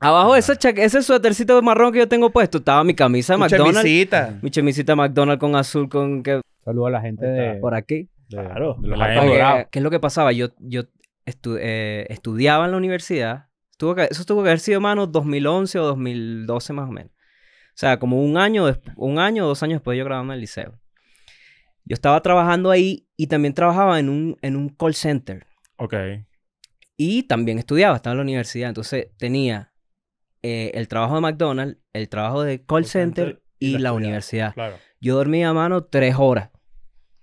Abajo de ah. ese suétercito marrón que yo tengo puesto estaba mi camisa de McDonald's. Chemisita. Mi chemisita McDonald's con azul, con que... Saludo a la gente de... Por aquí. claro. ¿Qué es lo que pasaba? Yo, yo eh, estudiaba en la universidad. eso tuvo que haber sido, mano, 2011 o 2012 más o menos. O sea, como un año, un año o dos años después de yo en el liceo. Yo estaba trabajando ahí y también trabajaba en un, en un call center. Ok. Y también estudiaba, estaba en la universidad. Entonces tenía eh, el trabajo de McDonald's, el trabajo de call, center, y, la, universidad. Yo dormía a mano tres horas.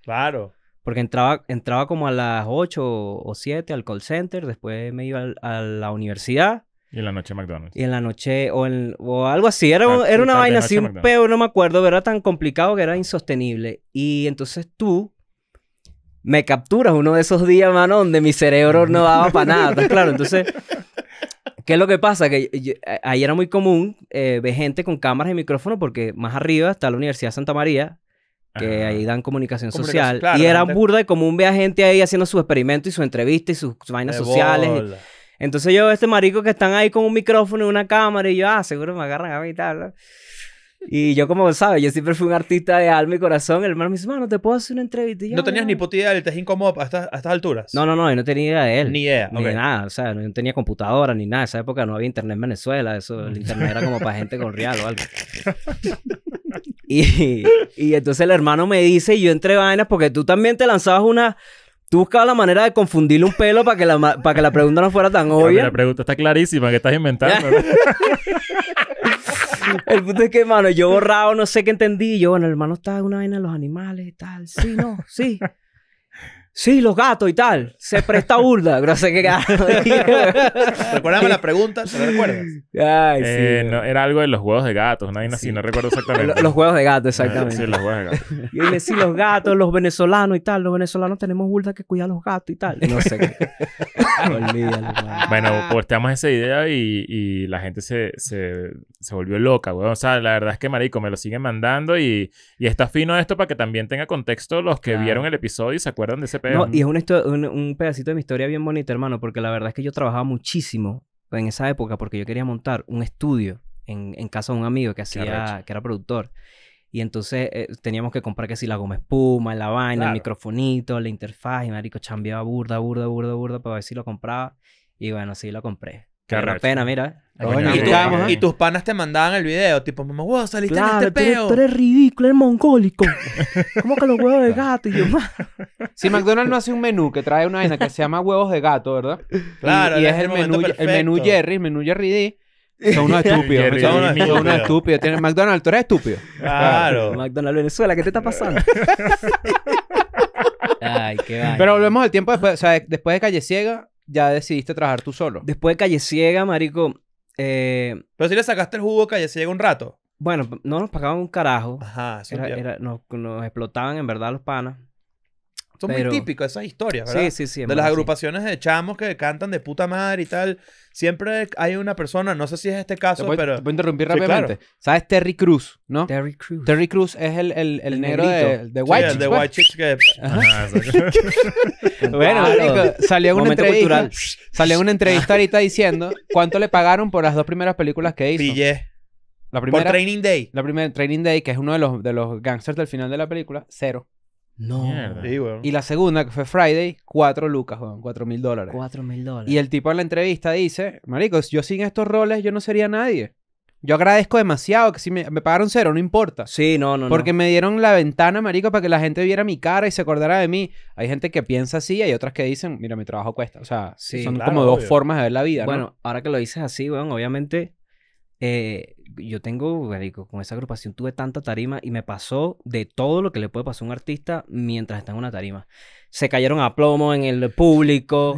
Claro. Porque entraba, entraba como a las ocho o siete al call center, después me iba a la universidad. Y en la noche McDonald's. Y en la noche, o, en, algo así, era, era una vaina así, un peo, no me acuerdo, pero era tan complicado que era insostenible. Y entonces tú me capturas uno de esos días, mano, donde mi cerebro no daba para nada, claro? Entonces ¿Qué es lo que pasa? Que ahí era muy común eh, ver gente con cámaras y micrófono porque más arriba está la Universidad de Santa María, que ahí dan comunicación, social. y era burda y común ver a gente ahí haciendo sus experimentos y su entrevista y sus, vainas sociales. Entonces yo, este marico que están ahí con un micrófono y una cámara y yo, ah, seguro me agarran a mí y tal. Y yo, como sabes, yo siempre fui un artista de alma y corazón. El hermano me dice, mano, te puedo hacer una entrevista. no tenías ah". ni puta idea del él, te a, estas alturas. No, no, no, yo no tenía idea de él. Ni idea. Ni nada, o sea, no tenía computadora ni nada. esa época no había internet en Venezuela, eso, el internet era como para gente con real o algo. Y, y entonces el hermano me dice, y yo entre vainas, porque tú también te lanzabas una Tú buscabas la manera de confundirle un pelo para que la, para que la pregunta no fuera tan obvia. la pregunta está clarísima, que estás inventando. El punto es que, hermano, yo borrado, no sé qué entendí. Yo, bueno, el hermano está una vaina de los animales y tal. Sí, no, sí. Sí, los gatos y tal. Se presta burda. no sé qué gato. Recuérdame la pregunta, recuerdas? Eh, sí. era algo de los huevos de gatos, ¿no? recuerdo exactamente. los, huevos de gato, exactamente. sí, los de Y dije, los gatos, los venezolanos y tal. Los venezolanos tenemos burda que cuidar a los gatos y tal. No sé qué. Olvídalo, bueno, posteamos esa idea y, la gente se, volvió loca, güey. O sea, la verdad es que, marico, me lo siguen mandando y, está fino esto para que también tenga contexto los que vieron el episodio y se acuerdan de ese no, y es un, pedacito de mi historia bien bonita, hermano, porque la verdad es que yo trabajaba muchísimo en esa época porque yo quería montar un estudio en, casa de un amigo que hacía, que era productor. Y entonces eh, teníamos que comprar que si la goma espuma, la vaina, el microfonito, la interfaz, y marico, chambeaba burda, burda, burda, burda para ver si lo compraba. Y bueno, sí lo compré. Qué pena, mira. Eh. y, tus panas te mandaban el video, tipo, mamá, wow, saliste en este peo. Tú eres, ridículo, eres mongólico. ¿Cómo que los huevos de gato? Y yo, más. Si McDonald's no hace un menú que trae una vaina que se llama huevos de gato, ¿verdad? Claro, y, es, el, menú, el menú Jerry, el menú Jerry D. Son unos estúpidos. son, unos, son estúpidos. McDonald's, tú eres estúpido. Claro. McDonald's Venezuela, ¿qué te está pasando? Ay, qué vaina. Pero volvemos al tiempo después, o sea, después de Calle Ciega, ya decidiste trabajar tú solo. Después de Calle Ciega, marico. Eh... Pero si le sacaste el jugo a Calle Ciega un rato. Bueno, no nos pagaban un carajo. Ajá, sí. nos, explotaban en verdad los panas. Son muy típico esas historias, ¿verdad? Sí, sí, sí. De las agrupaciones de chamos que cantan de puta madre y tal siempre hay una persona, no sé si es este caso, pero... Te a interrumpir rápidamente. ¿Sabes Terry Cruz, no? Terry Cruz. Terry Cruz es el, el, el, negro de, de, White sí, pues. bueno, salió una entrevista... Salió en una entrevista ahorita diciendo cuánto le pagaron por las dos primeras películas que hizo. Pillé. La primera, por Training Day. La primera Training Day, que es uno de los, de los gangsters del final de la película, cero. No. Y la segunda, que fue Friday, cuatro lucas, weón, Cuatro mil dólares. Cuatro mil dólares. Y el tipo en la entrevista dice, marico, yo sin estos roles yo no sería nadie. Yo agradezco demasiado que si me, me pagaron cero, no importa. Sí, no, no. Porque me dieron la ventana, marico, para que la gente viera mi cara y se acordara de mí. Hay gente que piensa así, hay otras que dicen, mira, mi trabajo cuesta. O sea, son como dos formas de ver la vida. Bueno, ahora que lo dices así, weón, obviamente eh, yo tengo, con esa agrupación tuve tanta tarima y me pasó de todo lo que le puede pasar a un artista mientras está en una tarima. Se cayeron a plomo en el público,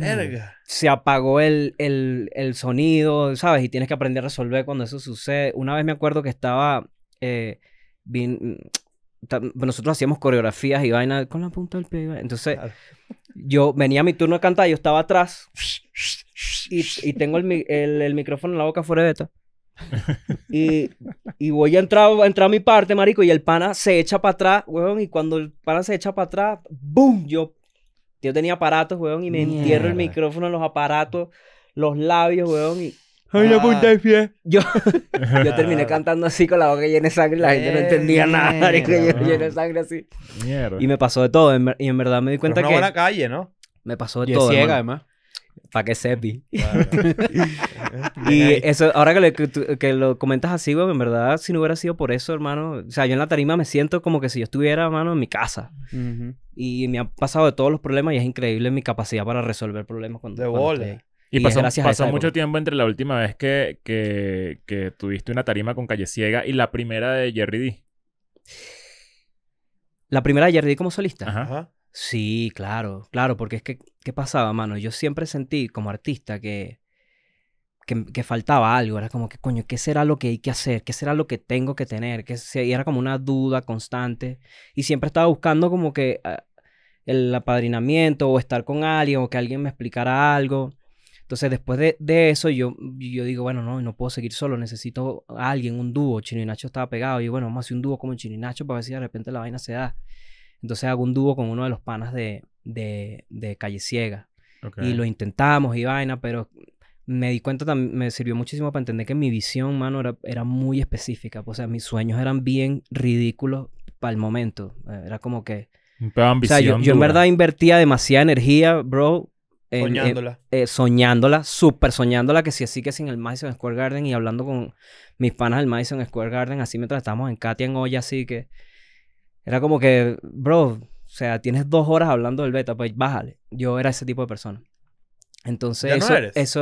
se apagó el, el, el, sonido, ¿sabes? Y tienes que aprender a resolver cuando eso sucede. Una vez me acuerdo que estaba... Eh, bien, nosotros hacíamos coreografías y vaina con la punta del pie. Entonces, yo venía a mi turno de cantar, yo estaba atrás y, tengo el, el, micrófono en la boca fuera de beta. Y, voy a entrar, a mi parte, marico, y el pana se echa para atrás, weón, y cuando el pana se echa para atrás, ¡boom! Yo, yo tenía aparatos, weón, y me entierro el micrófono los aparatos, los labios, weón, y... ¡Ay, la punta de pie! Yo, terminé cantando así con la boca llena de sangre y la gente no entendía nada, marico, sangre así. Y me pasó de todo, y en verdad me di cuenta que una calle, ¿no? Me pasó de todo. además. Pa' que sepi. y eso, ahora que lo, que, lo comentas así, güey, en verdad, si no hubiera sido por eso, hermano, o sea, yo en la tarima me siento como que si yo estuviera, hermano, en mi casa. Y me han pasado de todos los problemas y es increíble mi capacidad para resolver problemas cuando... De bola. Y, pasó, mucho tiempo entre la última vez que, que, que, tuviste una tarima con Calle Ciega y la primera de Jerry D. La primera de Jerry D como solista. Ajá. Sí, claro, claro, porque es que, ¿qué pasaba, mano? Yo siempre sentí como artista que, que, faltaba algo, era como que, coño, ¿qué será lo que hay que hacer? ¿Qué será lo que tengo que tener? Que y era como una duda constante y siempre estaba buscando como que ah, el apadrinamiento o estar con alguien o que alguien me explicara algo. Entonces, después de, eso, yo, yo digo, bueno, no, no puedo seguir solo, necesito a alguien, un dúo. Chino y Nacho estaba pegado. Y bueno, vamos a hacer un dúo como Chino y Nacho para ver si de repente la vaina se da. Entonces hago un dúo con uno de los panas de, Calle Ciega. Y lo intentamos y vaina, pero me di cuenta también, me sirvió muchísimo para entender que mi visión, mano, era, muy específica. O sea, mis sueños eran bien ridículos para el momento. Eh, era como que... O sea, yo, en verdad invertía demasiada energía, bro, en, soñándola. Eh, soñándola, súper soñándola, que si así que sin el Madison Square Garden y hablando con mis panas del Madison Square Garden, así mientras estábamos en Katia en olla, así que era como que, bro, o sea, tienes dos horas hablando del beta, pues bájale. Yo era ese tipo de persona. Entonces, eso, eres?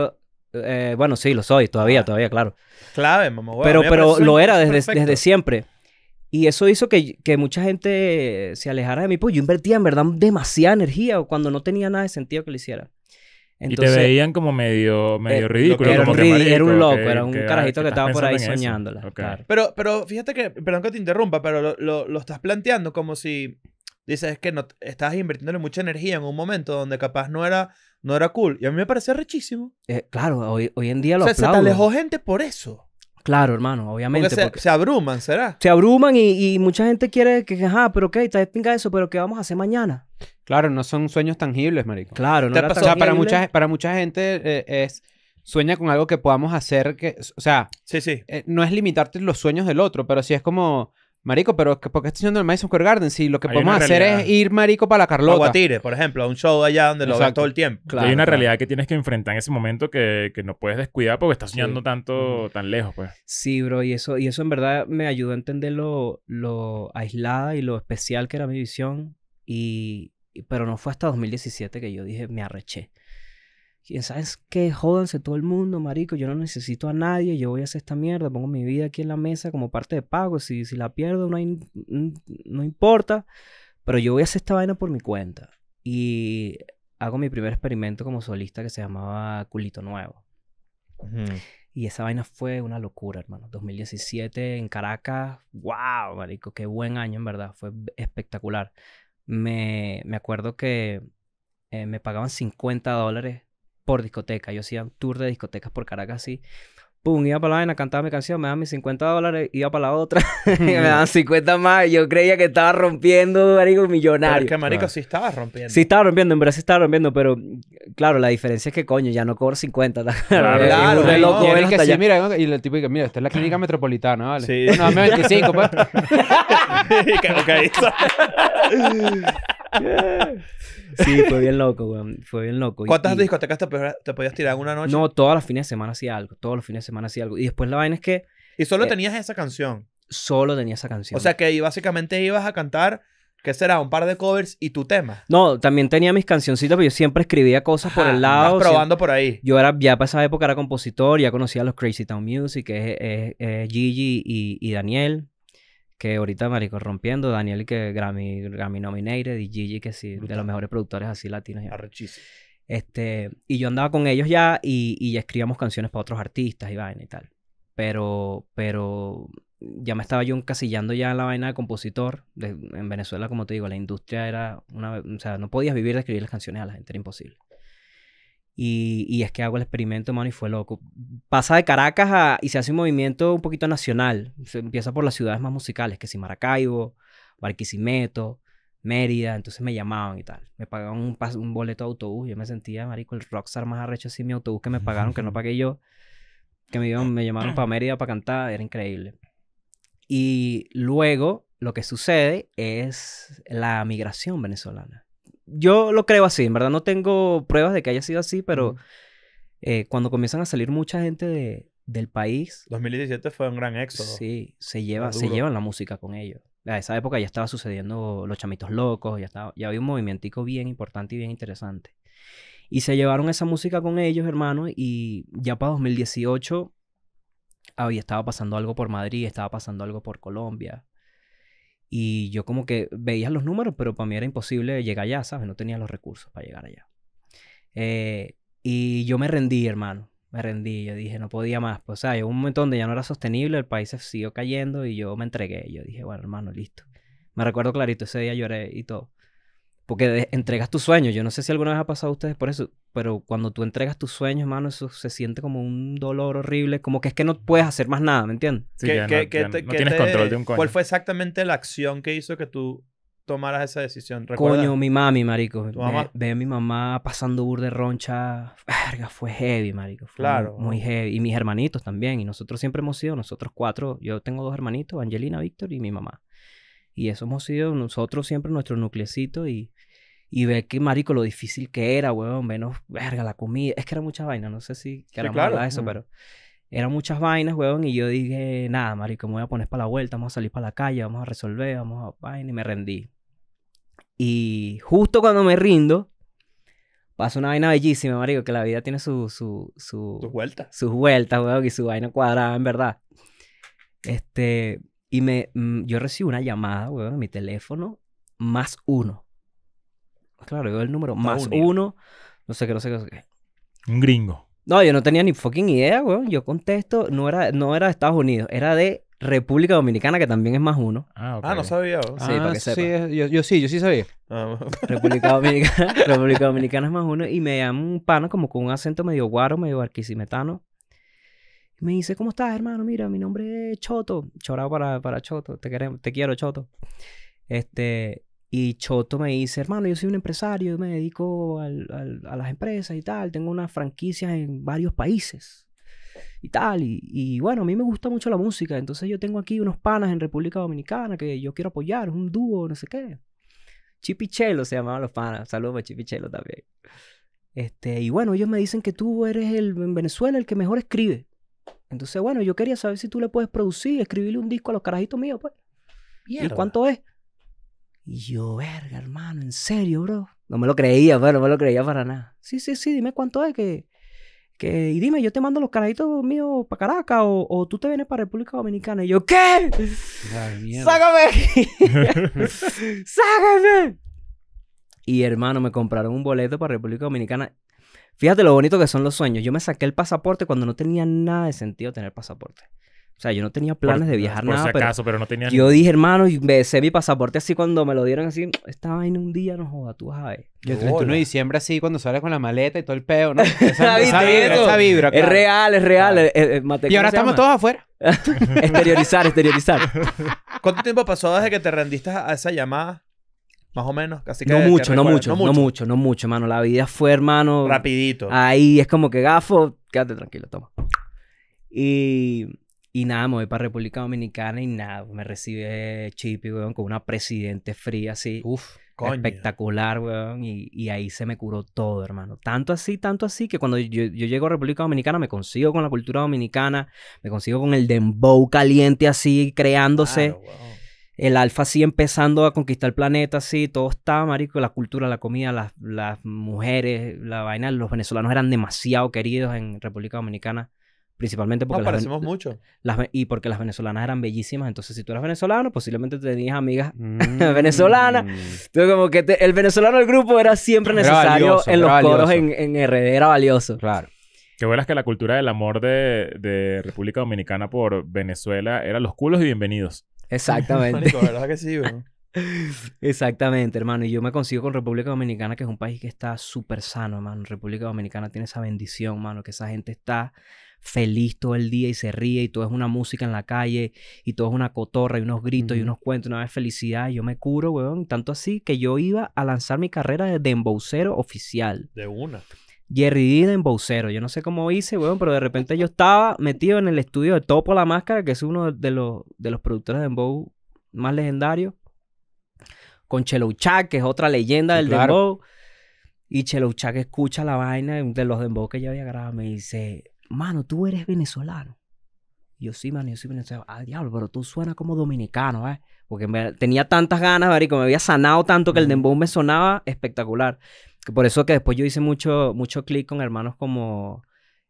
Eh, bueno, sí, lo soy, todavía, ah. todavía, claro. Clave, mamá. pero pero pues, lo era desde, desde, siempre. Y eso hizo que, que, mucha gente se alejara de mí, pues yo invertía en verdad demasiada energía cuando no tenía nada de sentido que lo hiciera y te veían como medio, eh, medio ridículo. Era, un, era un loco, era un ah, carajito que, estaba por ahí soñándola. Pero, pero fíjate que, perdón que te interrumpa, pero lo, estás planteando como si dices que no, estás invirtiéndole mucha energía en un momento donde capaz no era, no era cool. Y a mí me parece rechísimo. Eh, claro, hoy, hoy en día lo O sea, se te alejó gente por eso. Claro, hermano, obviamente. Porque se, abruman, ¿será? Se abruman y, mucha gente quiere que, Ah, pero ok, está pinga eso, pero ¿qué vamos a hacer mañana? Claro, no son sueños tangibles, marico. Claro, no O sea, para mucha, para mucha gente eh, es... Sueña con algo que podamos hacer que... O sea... Sí, sí. Eh, no es limitarte los sueños del otro, pero sí es como... Marico, pero ¿por qué estás haciendo el Madison Square Garden? Si lo que podemos hacer es ir, marico, para la Carlota. A Guatire, por ejemplo, a un show allá donde lo ves todo el tiempo. Claro, Hay una realidad que tienes que enfrentar en ese momento que, no puedes descuidar porque estás soñando tanto, tan lejos, pues. Sí, bro, y eso, y eso en verdad me ayudó a entender lo, lo aislada y lo especial que era mi visión y, pero no fue hasta 2017 que yo dije, me arreché. ¿Quién sabes qué? Jódanse todo el mundo, marico. Yo no necesito a nadie. Yo voy a hacer esta mierda. Pongo mi vida aquí en la mesa como parte de pago. Si, si la pierdo, no, hay, no importa. Pero yo voy a hacer esta vaina por mi cuenta. Y hago mi primer experimento como solista que se llamaba Culito Nuevo. Y esa vaina fue una locura, hermano. 2017 en Caracas. ¡Wow, marico! Qué buen año, en verdad. Fue espectacular me, me acuerdo que eh, me pagaban 50 dólares por discoteca. Yo hacía un tour de discotecas por Caracas, y... Pum, iba para la vaina, cantaba mi canción, me daban mis 50 dólares, iba para la otra, y me daban 50 más. Yo creía que estaba rompiendo, marico, millonario. Porque, marico, ah. sí estaba rompiendo. Sí estaba rompiendo, en verdad sí estaba rompiendo, pero claro, la diferencia es que, coño, ya no cobro 50. Claro, claro. mira, y el tipo dice, mira, esta es la clínica metropolitana, ¿vale? Sí. No, dame 25, pues. sí, fue bien loco, güey. Fue bien loco. ¿Cuántas discotecas te, podías tirar en una noche? No, todos los fines de semana hacía algo. Todos los fines de semana hacía algo. Y después la vaina es que. ¿Y solo eh, tenías esa canción? Solo tenía esa canción. O sea que básicamente ibas a cantar. ¿Qué será? ¿Un par de covers y tu tema? No, también tenía mis cancioncitas, pero yo siempre escribía cosas por el lado. probando por ahí. Yo era, ya para esa época era compositor, ya conocía a los Crazy Town Music, que es, Gigi y Daniel que ahorita, marico, rompiendo, Daniel que Grammy, Grammy nominated y Gigi que sí, de los mejores productores así latinos. Este, y yo andaba con ellos ya y, y escribíamos canciones para otros artistas y vaina y tal. Pero, pero ya me estaba yo encasillando ya en la vaina de compositor. en Venezuela, como te digo, la industria era una... O sea, no podías vivir de escribir las canciones a la gente, era imposible. Y, es que hago el experimento, mano, y fue loco. Pasa de Caracas y se hace un movimiento un poquito nacional. Se empieza por las ciudades más musicales, que si Maracaibo, Barquisimeto, Mérida. Entonces me llamaban y tal. Me pagaban un, boleto de autobús. Yo me sentía, marico, el rockstar más arrecho así, mi autobús que me pagaron, que no pagué yo. Que me, me llamaron para Mérida para cantar. Era increíble. Y luego lo que sucede es la migración venezolana yo lo creo así, en verdad no tengo pruebas de que haya sido así, pero eh, cuando comienzan a salir mucha gente de, del país. 2017 fue un gran éxodo. Sí, se, lleva, se llevan la música con ellos. A esa época ya estaba sucediendo los chamitos locos, ya, estaba, ya había un movimiento bien importante y bien interesante. Y se llevaron esa música con ellos, hermano, y ya para 2018 había, estaba pasando algo por Madrid, estaba pasando algo por Colombia, y yo como que veía los números, pero para mí era imposible llegar allá, ¿sabes? No tenía los recursos para llegar allá. Eh, y yo me rendí, hermano. Me rendí. Yo dije, no podía más. Pues, o sea, llegó un momento donde ya no era sostenible, el país se siguió cayendo y yo me entregué. Yo dije, bueno, hermano, listo. Me recuerdo clarito, ese día lloré y todo. Porque entregas tus sueños. Yo no sé si alguna vez ha pasado a ustedes por eso, pero cuando tú entregas tus sueños, hermano, eso se siente como un dolor horrible. Como que es que no puedes hacer más nada, ¿me entiendes? Sí, tienes control de un ¿Cuál fue exactamente la acción que hizo que tú tomaras esa decisión? Coño, mi mami, marico. ¿Tu Ve, a mi mamá pasando de roncha. Verga, fue heavy, marico. claro. muy, heavy. Y mis hermanitos también. Y nosotros siempre hemos sido, nosotros cuatro. Yo tengo dos hermanitos, Angelina, Víctor y mi mamá. Y eso hemos sido nosotros siempre nuestro nuclecito y, y que, marico, lo difícil que era, weón, menos, verga, la comida. Es que era mucha vaina, no sé si era claro. eso, pero eran muchas vainas, weón, y yo dije, nada, marico, me voy a poner para la vuelta, vamos a salir para la calle, vamos a resolver, vamos a vaina, y me rendí. Y justo cuando me rindo, pasa una vaina bellísima, marico, que la vida tiene su... su, su sus vueltas. Sus vueltas, weón, y su vaina cuadrada, en verdad. Este, y me, mm, yo recibo una llamada, weón, en mi teléfono, más uno. Claro, yo el número, más uno, no sé qué, no sé qué, Un gringo. No, yo no tenía ni fucking idea, weón. Yo contesto, no era, no era de Estados Unidos, era de República Dominicana, que también es más uno. Ah, ah no sabía. Sí, para ah, que sepa. Sí, yo, sí, yo sí sabía. Ah, República Dominicana, República Dominicana es más uno. Y me llama un pana como con un acento medio guaro, medio barquisimetano. Me dice, ¿cómo estás, hermano? Mira, mi nombre es Choto. Chorado para, para Choto. Te, queremos, te quiero, Choto. Este, y Choto me dice, hermano, yo soy un empresario, yo me dedico a las empresas y tal, tengo unas franquicias en varios países y tal. Y, bueno, a mí me gusta mucho la música, entonces yo tengo aquí unos panas en República Dominicana que yo quiero apoyar, un dúo, no sé qué. Chipichelo se llamaban los panas, saludos a Chipichelo también. Este, y bueno, ellos me dicen que tú eres el, en Venezuela el que mejor escribe. Entonces, bueno, yo quería saber si tú le puedes producir, escribirle un disco a los carajitos míos, pues. ¿Y cuánto es? Y yo, verga, hermano, en serio, bro. No me lo creía, pero pues, no me lo creía para nada. Sí, sí, sí, dime cuánto es que... y dime, yo te mando los carajitos míos para Caracas o, tú te vienes para República Dominicana. Y yo, ¿qué? ¡Sácame! ¡Sácame! Y hermano, me compraron un boleto para República Dominicana Fíjate lo bonito que son los sueños. Yo me saqué el pasaporte cuando no tenía nada de sentido tener pasaporte. O sea, yo no tenía planes de viajar nada. Si acaso, pero, no tenía Yo dije, hermano, y besé mi pasaporte así cuando me lo dieron así. Estaba en un día no joda, tú vas a Y el 31 de diciembre así, cuando sales con la maleta y todo el peo, ¿no? Esa, vibra, esa vibra Es real, es real. Eh, eh, y ahora estamos todos afuera. exteriorizar, exteriorizar. ¿Cuánto tiempo pasó desde que te rendiste a esa llamada? Más o menos, casi que. No mucho, no, mucho no mucho, no mucho, no mucho, hermano. La vida fue, hermano. Rapidito. Ahí es como que gafo, quédate tranquilo, toma. Y, y nada, me voy para República Dominicana y nada, me recibe Chipi, weón, con una presidente fría así. Uf, Espectacular, weón. Y, ahí se me curó todo, hermano. Tanto así, tanto así, que cuando yo, llego a República Dominicana me consigo con la cultura dominicana, me consigo con el dembow caliente así, creándose el alfa sí empezando a conquistar el planeta, así, todo estaba, marico, la cultura, la comida, las, mujeres, la vaina, los venezolanos eran demasiado queridos en República Dominicana, principalmente porque... Nos mucho. y porque las venezolanas eran bellísimas, entonces si tú eras venezolano, posiblemente tenías amigas mm. venezolanas, entonces como que el venezolano del grupo era siempre necesario en los coros en, en RD, era valioso. Claro. Qué es que la cultura del amor de, de República Dominicana por Venezuela era los culos y bienvenidos. Exactamente. Exactamente, hermano. Y yo me consigo con República Dominicana, que es un país que está súper sano, hermano. República Dominicana tiene esa bendición, hermano, que esa gente está feliz todo el día y se ríe y todo es una música en la calle y todo es una cotorra y unos gritos y unos cuentos, una vez felicidad. Y yo me curo, weón. Tanto así que yo iba a lanzar mi carrera de dembocero oficial. De una. Jerry D en vocero Yo no sé cómo hice, weón, pero de repente yo estaba metido en el estudio de Topo La Máscara, que es uno de los, de los productores de Dembow más legendarios. Con Chelouchak, que es otra leyenda del Dembow. Y Chelouchak escucha la vaina de los Dembow que yo había grabado. Me dice, mano, tú eres venezolano. yo sí, mano, yo soy venezolano. Ah, diablo, pero tú suenas como dominicano, ¿eh?". Porque tenía tantas ganas, marico, me había sanado tanto que el Dembow me sonaba espectacular. Por eso que después yo hice mucho, mucho clic con hermanos como,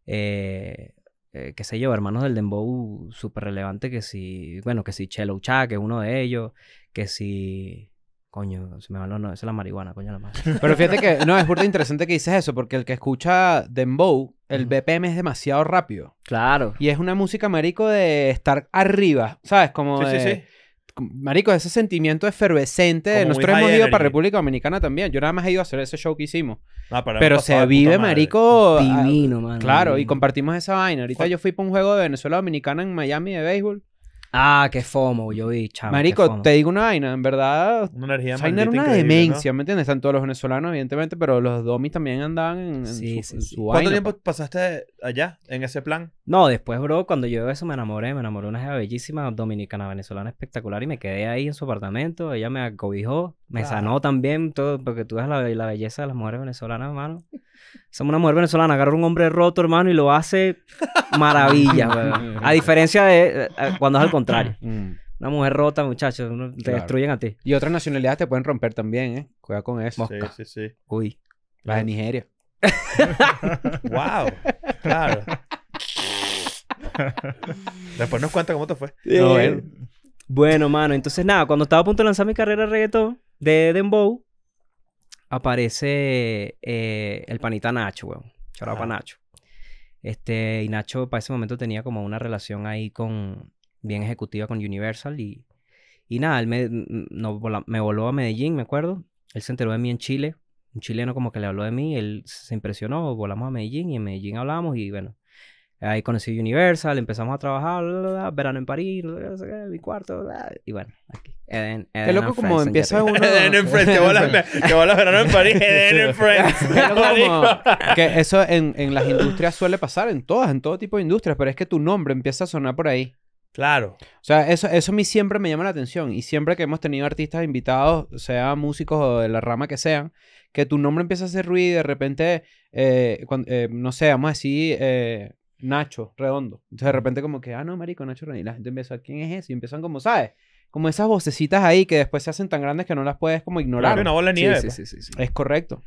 eh, eh, qué sé yo, hermanos del Dembow súper relevante, que si, bueno, que si Chelo Chá, que es uno de ellos, que si... Coño, se me van no, esa es la marihuana, coño la madre. Pero fíjate que, no, es muy interesante que dices eso, porque el que escucha Dembow, el BPM es demasiado rápido. Claro. Y es una música marico de estar arriba, ¿sabes? Como sí, sí, sí. Marico, ese sentimiento efervescente. Nosotros hemos ido para República Dominicana también. Yo nada más he ido a hacer ese show que hicimos. Ah, pero, se vive, marico. Divino, ah, Claro, y compartimos esa vaina. Ahorita yo fui para un juego de Venezuela Dominicana en Miami de béisbol. Ah, qué fomo, yo vi, chaval. Marico, te digo una vaina, en verdad. Una energía Vaina era una demencia, ¿me entiendes? Están todos los venezolanos, evidentemente, pero los domis también andaban en, su, ¿Cuánto tiempo pues. pasaste allá, en ese plan? No, después, bro, cuando yo eso me enamoré, me enamoré de una bellísima, dominicana, venezolana, espectacular, y me quedé ahí en su apartamento, ella me acobijó, me sanó también, todo, porque tú ves la, belleza de las mujeres venezolanas, hermano. Somos una mujer venezolana, agarra un hombre roto, hermano, y lo hace maravilla, mm. A diferencia de eh, eh, cuando es al contrario. Mm. Una mujer rota, muchachos, te destruyen a ti. Y otras nacionalidades te pueden romper también, ¿eh? Cuidado con eso. Sí, sí, sí. Uy. Las de Nigeria. wow. Claro. Después nos cuenta cómo te fue. bueno. mano, entonces nada, cuando estaba a punto de lanzar mi carrera de reggaetón de Dembow, aparece eh, el panita Nacho, weón. para Nacho. Este, y Nacho para ese momento tenía como una relación ahí con, bien ejecutiva con Universal y, y nada, él me, me voló a Medellín, me acuerdo. Él se enteró de mí en Chile. Un chileno como que le habló de mí, él se impresionó, volamos a Medellín y en Medellín hablamos y bueno, Ahí conocí Universal, empezamos a trabajar, verano en París, mi cuarto, y bueno, aquí. Eden, Qué loco como empieza uno... Eden en Friends, que verano en París, Eden en Friends. que eso en, las industrias suele pasar, en todas, en todo tipo de industrias, pero es que tu nombre empieza a sonar por ahí. Claro. O sea, eso, eso a mí siempre me llama la atención. Y siempre que hemos tenido artistas invitados, sea músicos o de la rama que sean, que tu nombre empieza a hacer ruido y de repente, eh, eh, no sé, vamos a decir, eh, Nacho Redondo. Entonces de repente como que, ah, no, marico, Nacho Redondo. Y la gente empieza, ¿quién es ese? Y empiezan como, ¿sabes? Como esas vocecitas ahí que después se hacen tan grandes que no las puedes como ignorar. una bola de pues. Sí, sí, sí, Es correcto.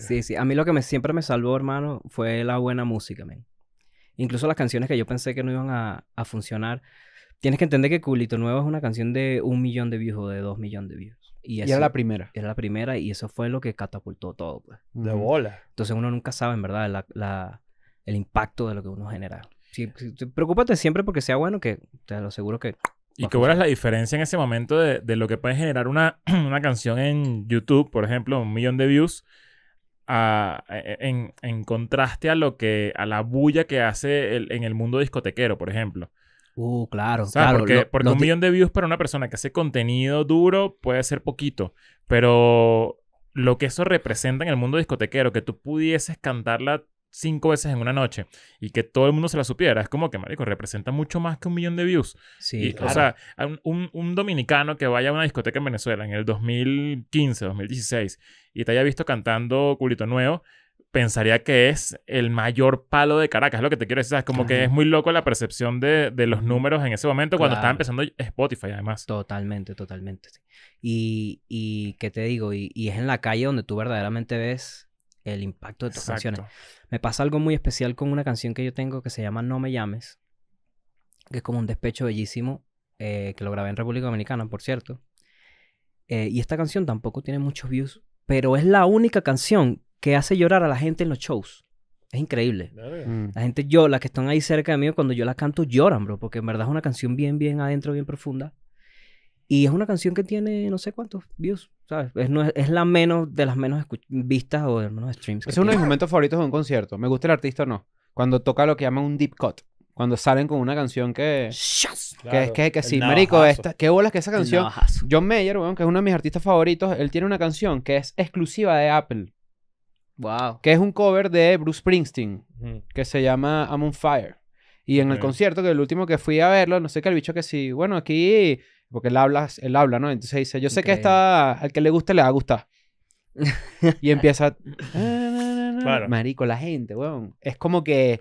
Sí, sí. A mí lo que me, siempre me salvó, hermano, fue la buena música, men. Incluso las canciones que yo pensé que no iban a, funcionar. Tienes que entender que Culito Nuevo es una canción de un millón de views o de dos millones de views. Y, era la primera. Era la primera y eso fue lo que catapultó todo, pues. De bola. Entonces uno nunca sabe, en verdad, la el impacto de lo que uno genera. Sí, preocúpate siempre porque sea bueno, que te lo aseguro que. Y que es la diferencia en ese momento de, lo que puede generar una, canción en YouTube, por ejemplo, un millón de views, e, e, en, contraste a lo que, a la bulla que hace en el mundo discotequero, por ejemplo. Uh, claro, claro. porque un millón de views para una persona que hace contenido duro puede ser poquito, pero lo que eso representa en el mundo discotequero, que tú pudieses cantarla cinco veces en una noche y que todo el mundo se la supiera, es como que, marico, representa mucho más que un millón de views. Sí, claro. O sea, un, dominicano que vaya a una discoteca en Venezuela en el 2015, 2016 y te haya visto cantando Culito Nuevo, pensaría que es el mayor palo de Caracas, es lo que te quiero decir, es Como que es muy loco la percepción de, los números en ese momento cuando estaba empezando Spotify, además. Totalmente, totalmente. Y, y ¿qué te digo? Y, y es en la calle donde tú verdaderamente ves el impacto de tus canciones. Me pasa algo muy especial con una canción que yo tengo que se llama No me llames, que es como un despecho bellísimo, eh, que lo grabé en República Dominicana, por cierto. Eh, y esta canción tampoco tiene muchos views, pero es la única canción que hace llorar a la gente en los shows. Es increíble. Mm. La gente, yo, las que están ahí cerca de mí, cuando yo la canto, lloran, bro, porque en verdad es una canción bien, bien adentro, bien profunda. Y es una canción que tiene no sé cuántos views, ¿sabes? Es, la menos de las menos vistas o de los menos streams. Es uno de mis momentos favoritos de un concierto. Me gusta el artista o no. Cuando toca lo que llaman un deep cut. Cuando salen con una canción que. Yes. Que es que, sí, marico, esta, qué bolas que esa canción. John Mayer, bueno, que es uno de mis artistas favoritos, él tiene una canción que es exclusiva de Apple. Wow. Que es un cover de Bruce Springsteen, que se llama I'm on Fire. Y en el concierto, que el último que fui a verlo, no sé qué, el bicho que sí, bueno, aquí porque él habla, él habla, ¿no? Entonces dice, yo sé que esta, al que le guste le va a gustar. y empieza... Marico, la gente, weón. Es como que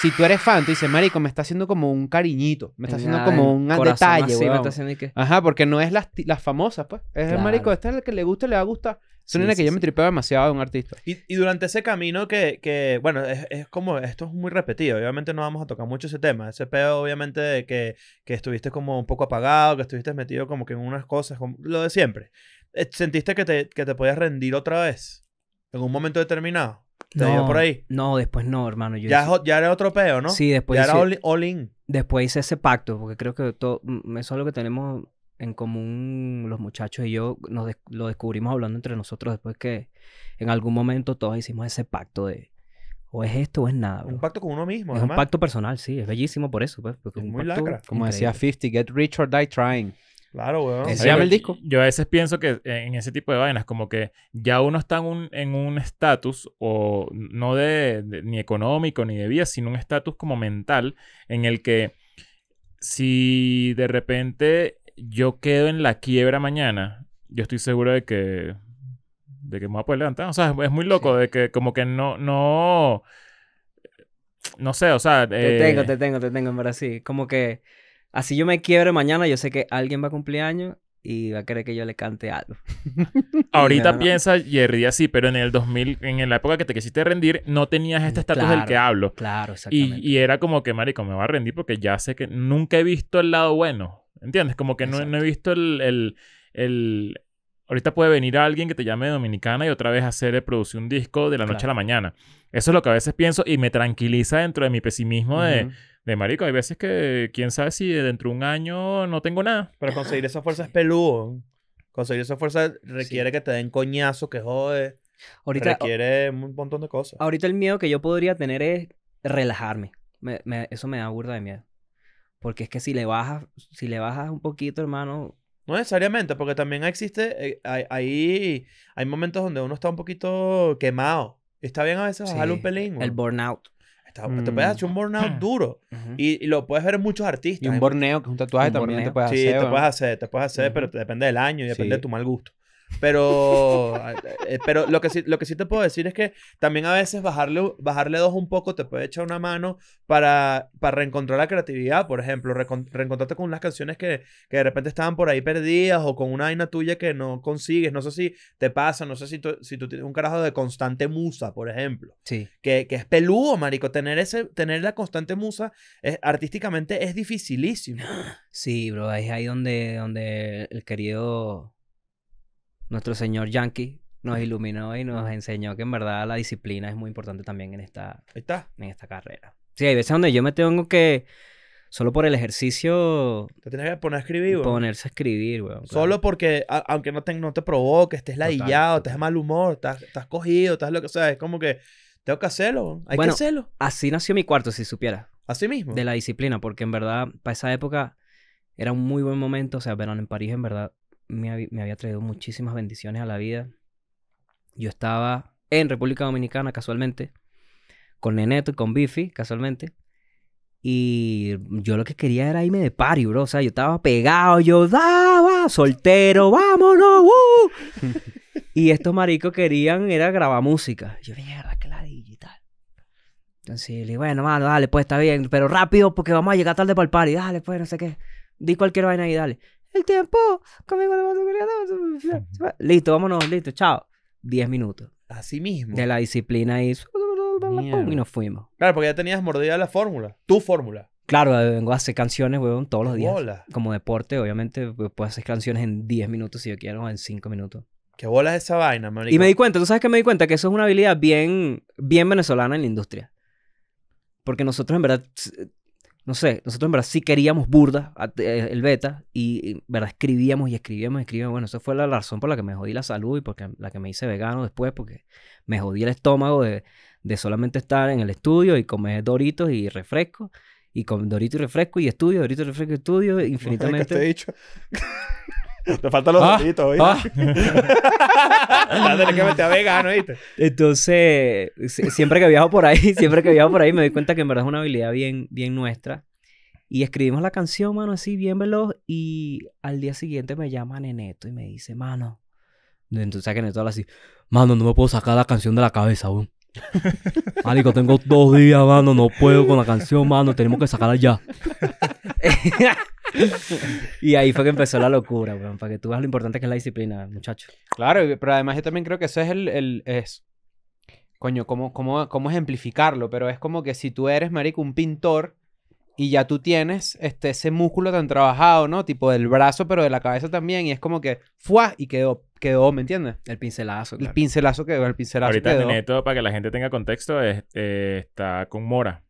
si tú eres fan, tú dices, Marico, me está haciendo como un cariñito, me está haciendo como un detalle, weón. Me está Ajá, porque no es las, las famosas, pues. Es el Marico, este es el que le gusta, le va a gustar. Es que yo me tripeo demasiado de un artista. Y, y durante ese camino que, que bueno, es, es, como, esto es muy repetido, obviamente no vamos a tocar mucho ese tema, ese peo obviamente de que, que estuviste como un poco apagado, que estuviste metido como que en unas cosas, como, lo de siempre. Eh, ¿Sentiste que te, que te podías rendir otra vez? ¿En un momento determinado? ¿Te no, por ahí? No, después no, hermano. Yo ya, ya era otro peo, ¿no? Sí, después Ya era all, in. Después hice ese pacto, porque creo que todo, mm, eso es lo que tenemos en común los muchachos y yo nos lo descubrimos hablando entre nosotros después que en algún momento todos hicimos ese pacto de o es esto o es nada. Un pacto con uno mismo. Es un pacto personal, sí, es bellísimo por eso. Pues, es muy pacto, Como decía 50, get rich or die trying. Claro, weón. Se el disco. Yo a veces pienso que en ese tipo de vainas, como que ya uno está en un estatus, en un o no de, ni económico ni de vida, sino un estatus como mental, en el que si de repente yo quedo en la quiebra mañana, yo estoy seguro de que de que me voy a poder levantar. O sea, es muy loco de que como que no no no sé, o sea, te eh, tengo, te tengo, te tengo en Brasil... como que así yo me quiebro mañana, yo sé que alguien va a cumplir año... y va a querer que yo le cante algo. Ahorita piensa Jerry así, pero en el 2000, en la época que te quisiste rendir, no tenías este estatus del que hablo. Claro, exactamente. Y, y, era como que, marico, me va a rendir porque ya sé que nunca he visto el lado bueno. ¿Entiendes? Como que no, he visto el, el, Ahorita puede venir alguien que te llame dominicana y otra vez hacer, eh, producir un disco de la noche a la mañana. Eso es lo que a veces pienso y me tranquiliza dentro de mi pesimismo de, marico. Hay veces que quién sabe si dentro de un año no tengo nada. Pero conseguir esa fuerza es peludo. Conseguir esa fuerza requiere que te den coñazo, que jode. Ahorita, requiere un montón de cosas. Ahorita el miedo que yo podría tener es relajarme. eso me da burda de miedo. Porque es que si le bajas, si le bajas un poquito, hermano. No necesariamente, porque también existe, eh, hay, hay, momentos donde uno está un poquito quemado. Está bien a veces bajarle un e, pelín. El burnout. Te puedes hacer un burnout mm. duro. y, lo puedes ver en muchos artistas. Y un borneo, que es un tatuaje, también te puedes hacer. Sí, te puedes hacer, te puedes hacer, pero depende del año y depende de tu mal gusto. Pero, eh, pero lo, que sí, lo que sí te puedo decir es que también a veces bajarle, bajarle dos un poco te puede echar una mano para, para reencontrar la creatividad, por ejemplo, reencontrarte con unas canciones que, que, de repente estaban por ahí perdidas o con una vaina tuya que no consigues. No sé si te pasa, no sé si, tú, si tú tienes un carajo de constante musa, por ejemplo. Sí. Que, que es peludo, marico. Tener, ese, tener la constante musa es, artísticamente es dificilísimo. Sí, bro, es ahí donde, donde el querido nuestro señor Yankee nos iluminó y nos enseñó que en verdad la disciplina es muy importante también en esta, En esta carrera. Sí, hay veces donde yo me tengo que, solo por el ejercicio... Te tienes que poner a escribir, güey. Ponerse a escribir, güey. Solo porque, aunque no te, no te provoque, estés ladillado, estés mal humor, estás, estás cogido, estás lo que sea, es como que tengo que hacerlo, hay que hacerlo. Así nació mi cuarto, si supiera. Así mismo. De la disciplina, porque en verdad, para esa época, era un muy buen momento, o sea, verano en París, en verdad, me, había traído muchísimas bendiciones a la vida. Yo estaba en República Dominicana casualmente, con Neneto y con Bifi casualmente. Y yo lo que quería era irme de party, bro. O sea, yo estaba pegado, yo daba, soltero, vámonos, uh! y estos maricos querían era grabar música. Yo, mierda, que la digital. Entonces le dije, bueno, mano, dale, pues está bien, pero rápido porque vamos a llegar tarde para el party, dale, pues, no sé qué. Di cualquier vaina y dale el tiempo, conmigo Listo, vámonos, listo, chao. Diez minutos. Así mismo. De la disciplina y... Y nos fuimos. Claro, porque ya tenías mordida la fórmula, tu fórmula. Claro, eh, vengo a hacer canciones, weón, todos los días. Como deporte, obviamente, pues, puedo hacer canciones en 10 minutos si yo quiero, o en cinco minutos. Qué bola es esa vaina, marico. Y me di cuenta, ¿tú sabes que me di cuenta? Que eso es una habilidad bien, bien venezolana en la industria. Porque nosotros, en verdad, no sé, nosotros en verdad sí queríamos burda eh, el beta y verdad escribíamos y escribíamos y escribíamos. Bueno, esa fue la razón por la que me jodí la salud y porque la que me hice vegano después, porque me jodí el estómago de, solamente estar en el estudio y comer doritos y refresco. Y con dorito y refresco y estudio, dorito y refresco y estudio, infinitamente. Te faltan los ah, deditos, ah. que a vegano, ¿viste? Entonces, siempre que viajo por ahí, siempre que viajo por ahí, me doy cuenta que en verdad es una habilidad bien, bien nuestra. Y escribimos la canción, mano, así, bien veloz. Y al día siguiente me llama Neneto y me dice, mano. Entonces, que Neneto habla así, mano, no me puedo sacar la canción de la cabeza, aún. Marico, tengo dos días, mano. No puedo con la canción, mano. Tenemos que sacarla ya. y ahí fue que empezó la locura, weón. Para que tú veas lo importante que es la disciplina, muchacho. Claro, pero además yo también creo que eso es el. el es, coño, ¿cómo, cómo, cómo ejemplificarlo? Pero es como que si tú eres, marico, un pintor y ya tú tienes este, ese músculo tan trabajado, ¿no? Tipo del brazo, pero de la cabeza también. Y es como que, fuá, Y quedó quedó, ¿me entiendes? El pincelazo. El pincelazo quedó, el pincelazo Ahorita quedó. Ahorita para que la gente tenga contexto, es, eh, está con Mora.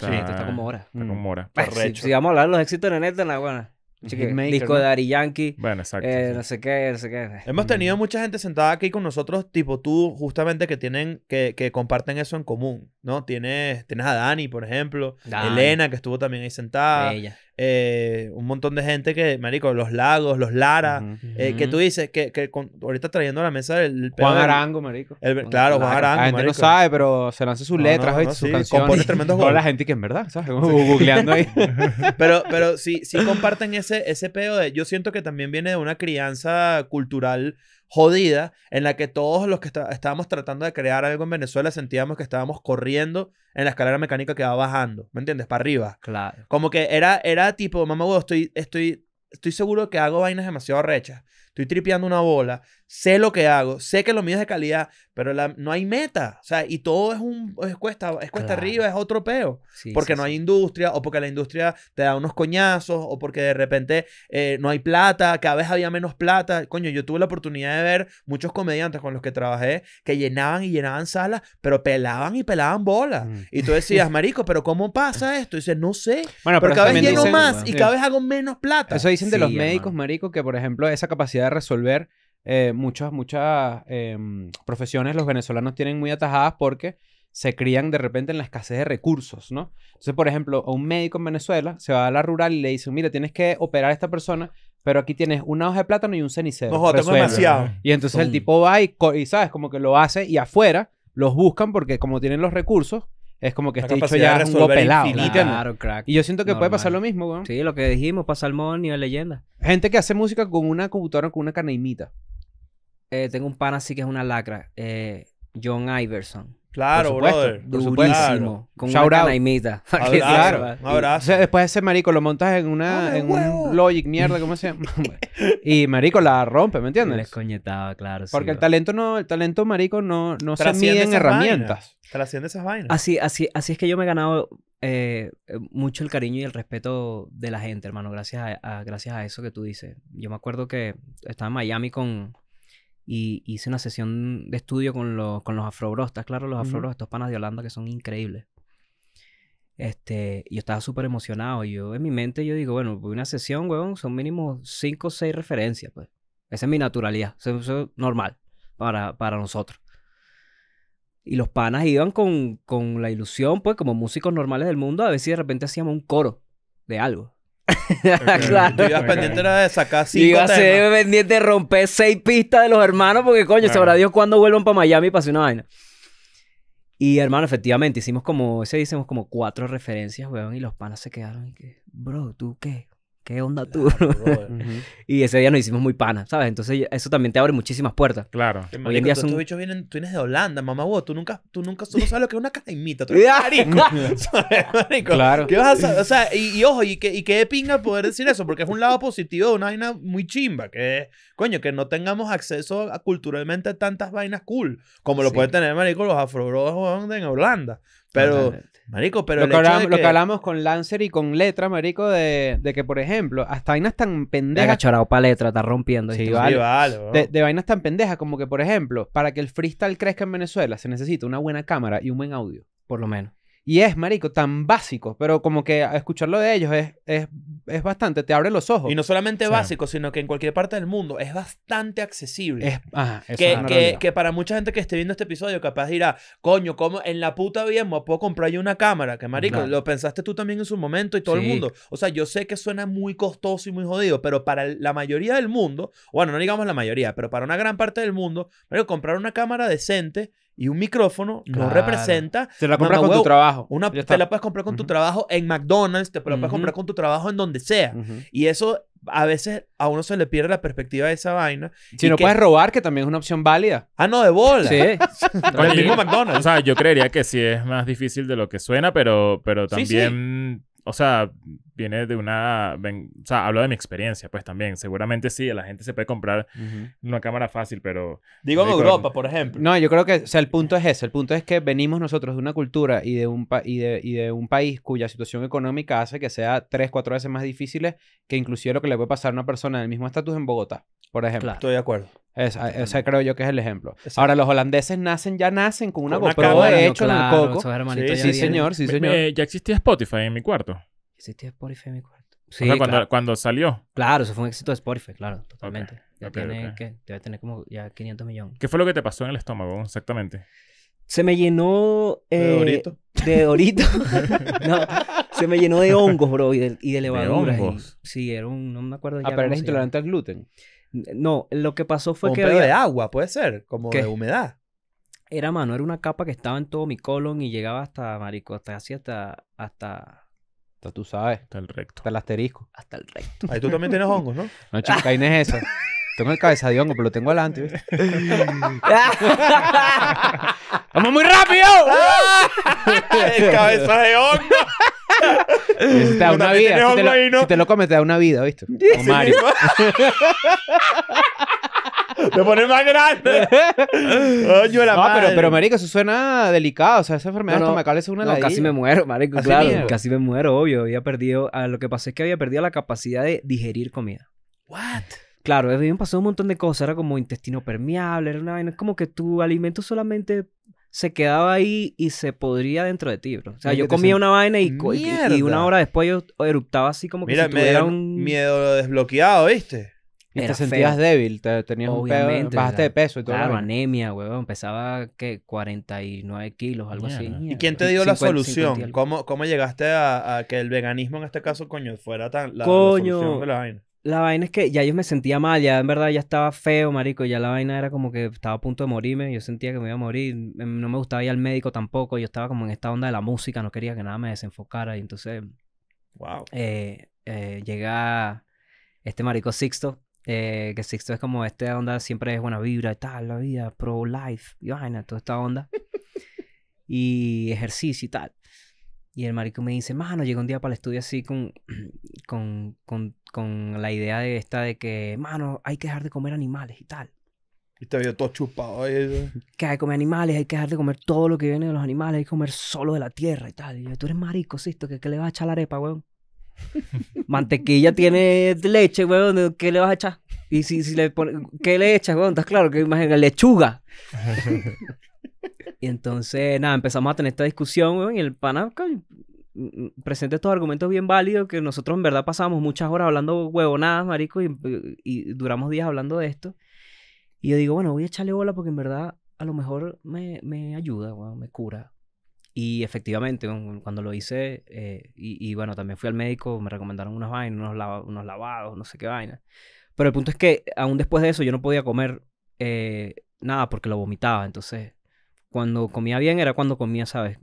sí, está con Mora. Está con mm. Mora. Perfecto. Pues, si, vamos a hablar de los éxitos de Neto, en la buena. disco de Ari Yankee. Bueno, exacto. Eh, No sé qué, no sé qué. Hemos mm. tenido mucha gente sentada aquí con nosotros, tipo tú, justamente, que tienen, que, que comparten eso en común, ¿no? Tienes, tienes a Dani, por ejemplo. Dani. Elena, que estuvo también ahí sentada. Ella. Eh, un montón de gente que, marico, los Lagos, los Lara, eh, que tú dices, que, que ahorita trayendo a la mesa el... el Juan Arango, marico. claro, Juan Arango, La gente no sabe, pero se lanza sus letras, no, sus canciones. la gente que en verdad, ¿sabes? googleando ahí. pero pero sí, comparten ese, ese pedo de... Yo siento que también viene de una crianza cultural jodida en la que todos los que estábamos tratando de crear algo en Venezuela sentíamos que estábamos corriendo en la escalera mecánica que va bajando, ¿me entiendes? Para arriba. Claro. Como que era, era tipo, mamá, estoy, estoy, estoy seguro que hago vainas demasiado rechas. Estoy tripeando una bola sé lo que hago, sé que lo mío es de calidad, pero la, no hay meta. O sea, y todo es un es cuesta, es cuesta arriba, es otro peo. porque no hay industria, o porque la industria te da unos coñazos, o porque de repente eh, no hay plata, cada vez había menos plata. Coño, yo tuve la oportunidad de ver muchos comediantes con los que trabajé que llenaban y llenaban salas, pero pelaban y pelaban bolas. Mm. Y tú decías, marico, pero ¿cómo pasa esto? Y no sé. Bueno, pero, cada vez lleno más y cada vez hago menos plata. Eso dicen de los médicos, marico, que por ejemplo, esa capacidad de resolver eh, muchas, muchas em, profesiones los venezolanos tienen muy atajadas porque se crían de repente en la escasez de recursos, ¿no? Entonces, por ejemplo, a un médico en Venezuela se va a la rural y le dice mira, tienes que operar a esta persona, pero aquí tienes una hoja de plátano y un cenicero. Y entonces el tipo va y, ¿sabes? Como que lo hace y afuera los buscan porque como tienen los recursos, es como que está dicho ya un pelado. Claro, crack. Y yo siento que puede pasar lo mismo, güey. Sí, lo que dijimos, pasa al nivel leyenda. Gente que hace música con una computadora con una canaimita. Eh, tengo un pana así que es una lacra, eh, John Iverson. Claro, brother. durísimo. Con una Claro. Un abrazo. Después ese marico lo montas en una... En un Logic mierda, ¿cómo se llama? y marico la rompe, ¿me entiendes? Les coñetaba, claro. Porque el talento no... El talento marico no, no se mide en herramientas. Trasciende esas vainas. Así, así, así es que yo me he ganado eh, mucho el cariño y el respeto de la gente, hermano. Gracias a, gracias a eso que tú dices. Yo me acuerdo que estaba en Miami con y hice una sesión de estudio con los, con afrobros. claro? Los afrobros, estos panas de Holanda que son increíbles. Este, yo estaba súper emocionado. yo, en mi mente, yo digo, bueno, una sesión, weón, son mínimo cinco o seis referencias, pues. Esa es mi naturalidad. Eso, es normal para, nosotros. Y los panas iban con, con la ilusión, pues, como músicos normales del mundo, a ver si de repente hacíamos un coro de algo. claro. Tú ibas pendiente de sacar cinco Iba a ser pendiente de romper seis pistas de los hermanos porque, coño, sabrá Dios cuando vuelvan para Miami para hacer una vaina. Y, hermano, efectivamente, hicimos como, ese hicimos como cuatro referencias, weón, y los panas se quedaron y que, bro, ¿tú qué? ¿qué onda tú? Y ese día nos hicimos muy panas, ¿sabes? Entonces eso también te abre muchísimas puertas. Claro. Hoy tú, Tú, tú vienes de Holanda, mamá, vos, tú nunca, tú nunca tú sabes lo que es una casa Tú eres marico. Claro. ¿Qué vas a O sea, y, ojo, y qué y pinga poder decir eso, porque es un lado positivo de una vaina muy chimba, que es, coño, que no tengamos acceso culturalmente a tantas vainas cool, como lo puede pueden tener, marico, los afro en Holanda. Pero, marico, pero lo, que hablamos, con Lancer y con Letra, marico, de, que, por ejemplo, hasta vainas tan pendejas... chorado para Letra, está rompiendo. de, de vainas tan pendejas como que, por ejemplo, para que el freestyle crezca en Venezuela se necesita una buena cámara y un buen audio. Por lo menos. Y es, marico, tan básico, pero como que escucharlo de ellos es, es, es bastante, te abre los ojos. Y no solamente básico, sino que en cualquier parte del mundo es bastante accesible. que, para mucha gente que esté viendo este episodio, capaz dirá, coño, ¿cómo en la puta vida me puedo comprar yo una cámara? Que marico, lo pensaste tú también en su momento y todo el mundo. O sea, yo sé que suena muy costoso y muy jodido, pero para la mayoría del mundo, bueno, no digamos la mayoría, pero para una gran parte del mundo, marico, comprar una cámara decente y un micrófono no representa. Te la compras con tu trabajo. Una, te la puedes comprar con tu trabajo en McDonald's, te la puedes comprar con tu trabajo en donde sea. Y eso a veces a uno se le pierde la perspectiva de esa vaina. Si no puedes robar, que también es una opción válida. Ah, no, de bola. Sí. Con el mismo McDonald's. O sea, yo creería que sí es más difícil de lo que suena, pero, pero también. O sea, viene de una... o sea, hablo de mi experiencia, pues también. Seguramente sí, la gente se puede comprar una cámara fácil, pero... Digo en Europa, por ejemplo. No, yo creo que, o sea, el punto es ese. El punto es que venimos nosotros de una cultura y de un, y de, y de un país cuya situación económica hace que sea tres, cuatro veces más difícil que inclusive lo que le puede pasar a una persona del mismo estatus en Bogotá, por ejemplo. Estoy de acuerdo. o ese creo yo que es el ejemplo. Ahora, los holandeses nacen, ya nacen con una, con una de hecho en coco. Sí, señor, sí, señor. ya existía Spotify en mi cuarto. Existe Spotify en mi cuarto. Sí, cuando, cuando, salió. Claro, eso fue un éxito de Spotify, claro, totalmente. Ya Que, debe tener como ya 500 millones. ¿Qué fue lo que te pasó en el estómago exactamente? Se me llenó... ¿De eh, dorito? De dorito. no, se me llenó de hongos, bro, y de, y de levaduras. sí, era un... No me acuerdo Ah, pero eres intolerante al gluten. No, lo que pasó fue que... Un de agua, puede ser, como de humedad. Era, mano, era una capa que estaba en todo mi colon y llegaba hasta, marico, hasta así, hasta... hasta hasta tú sabes. Hasta el recto. Hasta el asterisco. Hasta el recto. Ahí tú también tienes hongos, ¿no? No, chico, no es eso. Tengo el cabeza de hongo, pero lo tengo adelante. ¡Vamos muy rápido! el cabeza de hongo. te da una vida. Si te, lo, si te, comes, te da una vida, ¿viste? Como Mario. Te pones más grande. la no, Pero, pero, marico, eso suena delicado. O sea, esa enfermedad no, estomacal es una no, casi me muero, marico, claro. Casi me muero, obvio. Había perdido... Ah, lo que pasa es que había perdido la capacidad de digerir comida. ¿What? Claro, habían pasado un montón de cosas. Era como intestino permeable. Era una vaina... Es Como que tu alimento solamente se quedaba ahí y se podría dentro de ti, bro. O sea, yo comía una vaina y, y, una hora después yo eruptaba así como que tuviera me un... miedo desbloqueado, ¿viste? Y te sentías débil, te, tenías un peso, bajaste de peso y todo. Claro, anemia, huevón, Pesaba, ¿qué? 49 kilos, algo así. ¿Y quién te dio la solución? ¿Cómo, llegaste a, que el veganismo, en este caso, coño, fuera tan la, solución de la vaina? La vaina es que ya yo me sentía mal, ya en verdad ya estaba feo, marico. Ya la vaina era como que estaba a punto de morirme. Yo sentía que me iba a morir. Em, no me gustaba ir al médico tampoco. Yo estaba como en esta onda de la música. No quería que nada me desenfocara. Y entonces... Wow. Eh, eh, llega este marico Sixto eh, que Sixto es como esta onda siempre es buena vibra y tal, la vida, pro life, y vaina, toda esta onda. y ejercicio y tal. Y el marico me dice, mano, llegó un día para el estudio así con, con, con, con, la idea de esta de que, mano, hay que dejar de comer animales y tal. Y te había todo chupado ahí. Que hay que comer animales, hay que dejar de comer todo lo que viene de los animales, hay que comer solo de la tierra y tal. Y yo, tú eres marico, Sixto, que, que le vas a echar la arepa, weón. Mantequilla tiene leche, weón. ¿Qué le vas a echar? Y si, le pones. ¿Qué le echas, weón? Estás claro que imagina lechuga. y entonces, nada, empezamos a tener esta discusión, weón. Y el pana presenta estos argumentos bien válidos que nosotros en verdad pasamos muchas horas hablando huevonadas, marico, y, duramos días hablando de esto. Y yo digo, bueno, voy a echarle bola porque en verdad a lo mejor me, me ayuda, weón, me cura. Y efectivamente, cuando lo hice, eh, y, bueno, también fui al médico, me recomendaron unas vainas, unos, lavados, no sé qué vaina. Pero el punto es que aún después de eso yo no podía comer eh, nada porque lo vomitaba. Entonces cuando comía bien era cuando comía, ¿sabes?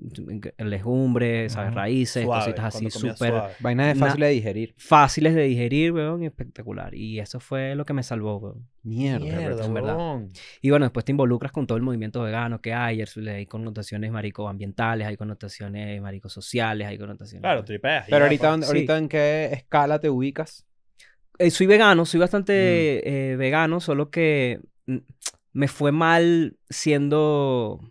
Legumbres, ¿sabes? Raíces, cositas así súper... Vainas de fáciles de digerir. Fáciles de digerir, weón, espectacular. Y eso fue lo que me salvó, weón. Mierda, verdad. Y bueno, después te involucras con todo el movimiento vegano que hay. Hay connotaciones, marico, ambientales, hay connotaciones, marico, sociales, hay connotaciones... Claro, tripeas. Pero pues. ahorita, ¿en, qué escala te ubicas? Eh, soy vegano, soy bastante mm. eh, vegano, solo que mm, me fue mal siendo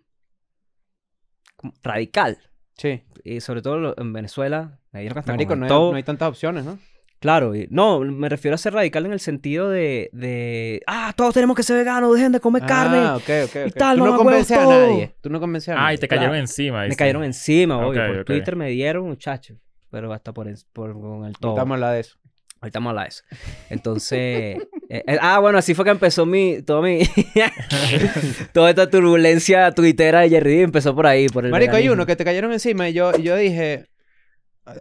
radical. Sí. Y sobre todo en Venezuela. ahí En no, hay, no hay tantas opciones, ¿no? Claro, no, me refiero a ser radical en el sentido de, de ah, todos tenemos que ser veganos, dejen de comer ah, carne. Okay, ok, ok. Y tal, Tú no, convence a nadie. Tú no convences a nadie. Ah, y te cayeron encima. Me cayeron encima, obvio. por Twitter me dieron, muchachos. Pero hasta por, con el todo. Ahorita vamos a hablar de eso. Ahorita vamos a hablar de eso. Entonces, Eh, eh, ah, bueno, así fue que empezó mi, todo mi, toda esta turbulencia Twittera de Jerry D empezó por ahí, por el Marico, hay uno que te cayeron encima y yo, yo dije,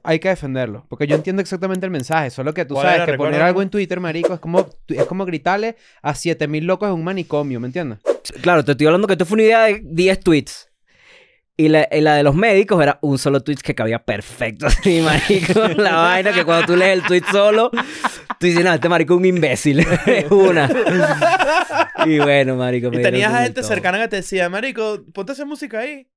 hay que defenderlo, porque yo entiendo exactamente el mensaje, solo que tú sabes que poner algo en Twitter, marico, es como, es como gritarle a 7000 locos en un manicomio, ¿me entiendes? Claro, te estoy hablando que esto fue una idea de 10 tweets. Y eh, la, de los médicos era un solo tweet que cabía perfecto, así, marico. La vaina que cuando tú lees el tweet solo, tú dices, no, este marico es un imbécil. Es una. Y bueno, marico. tenías a gente cercana que te decía, marico, ponte esa música ahí.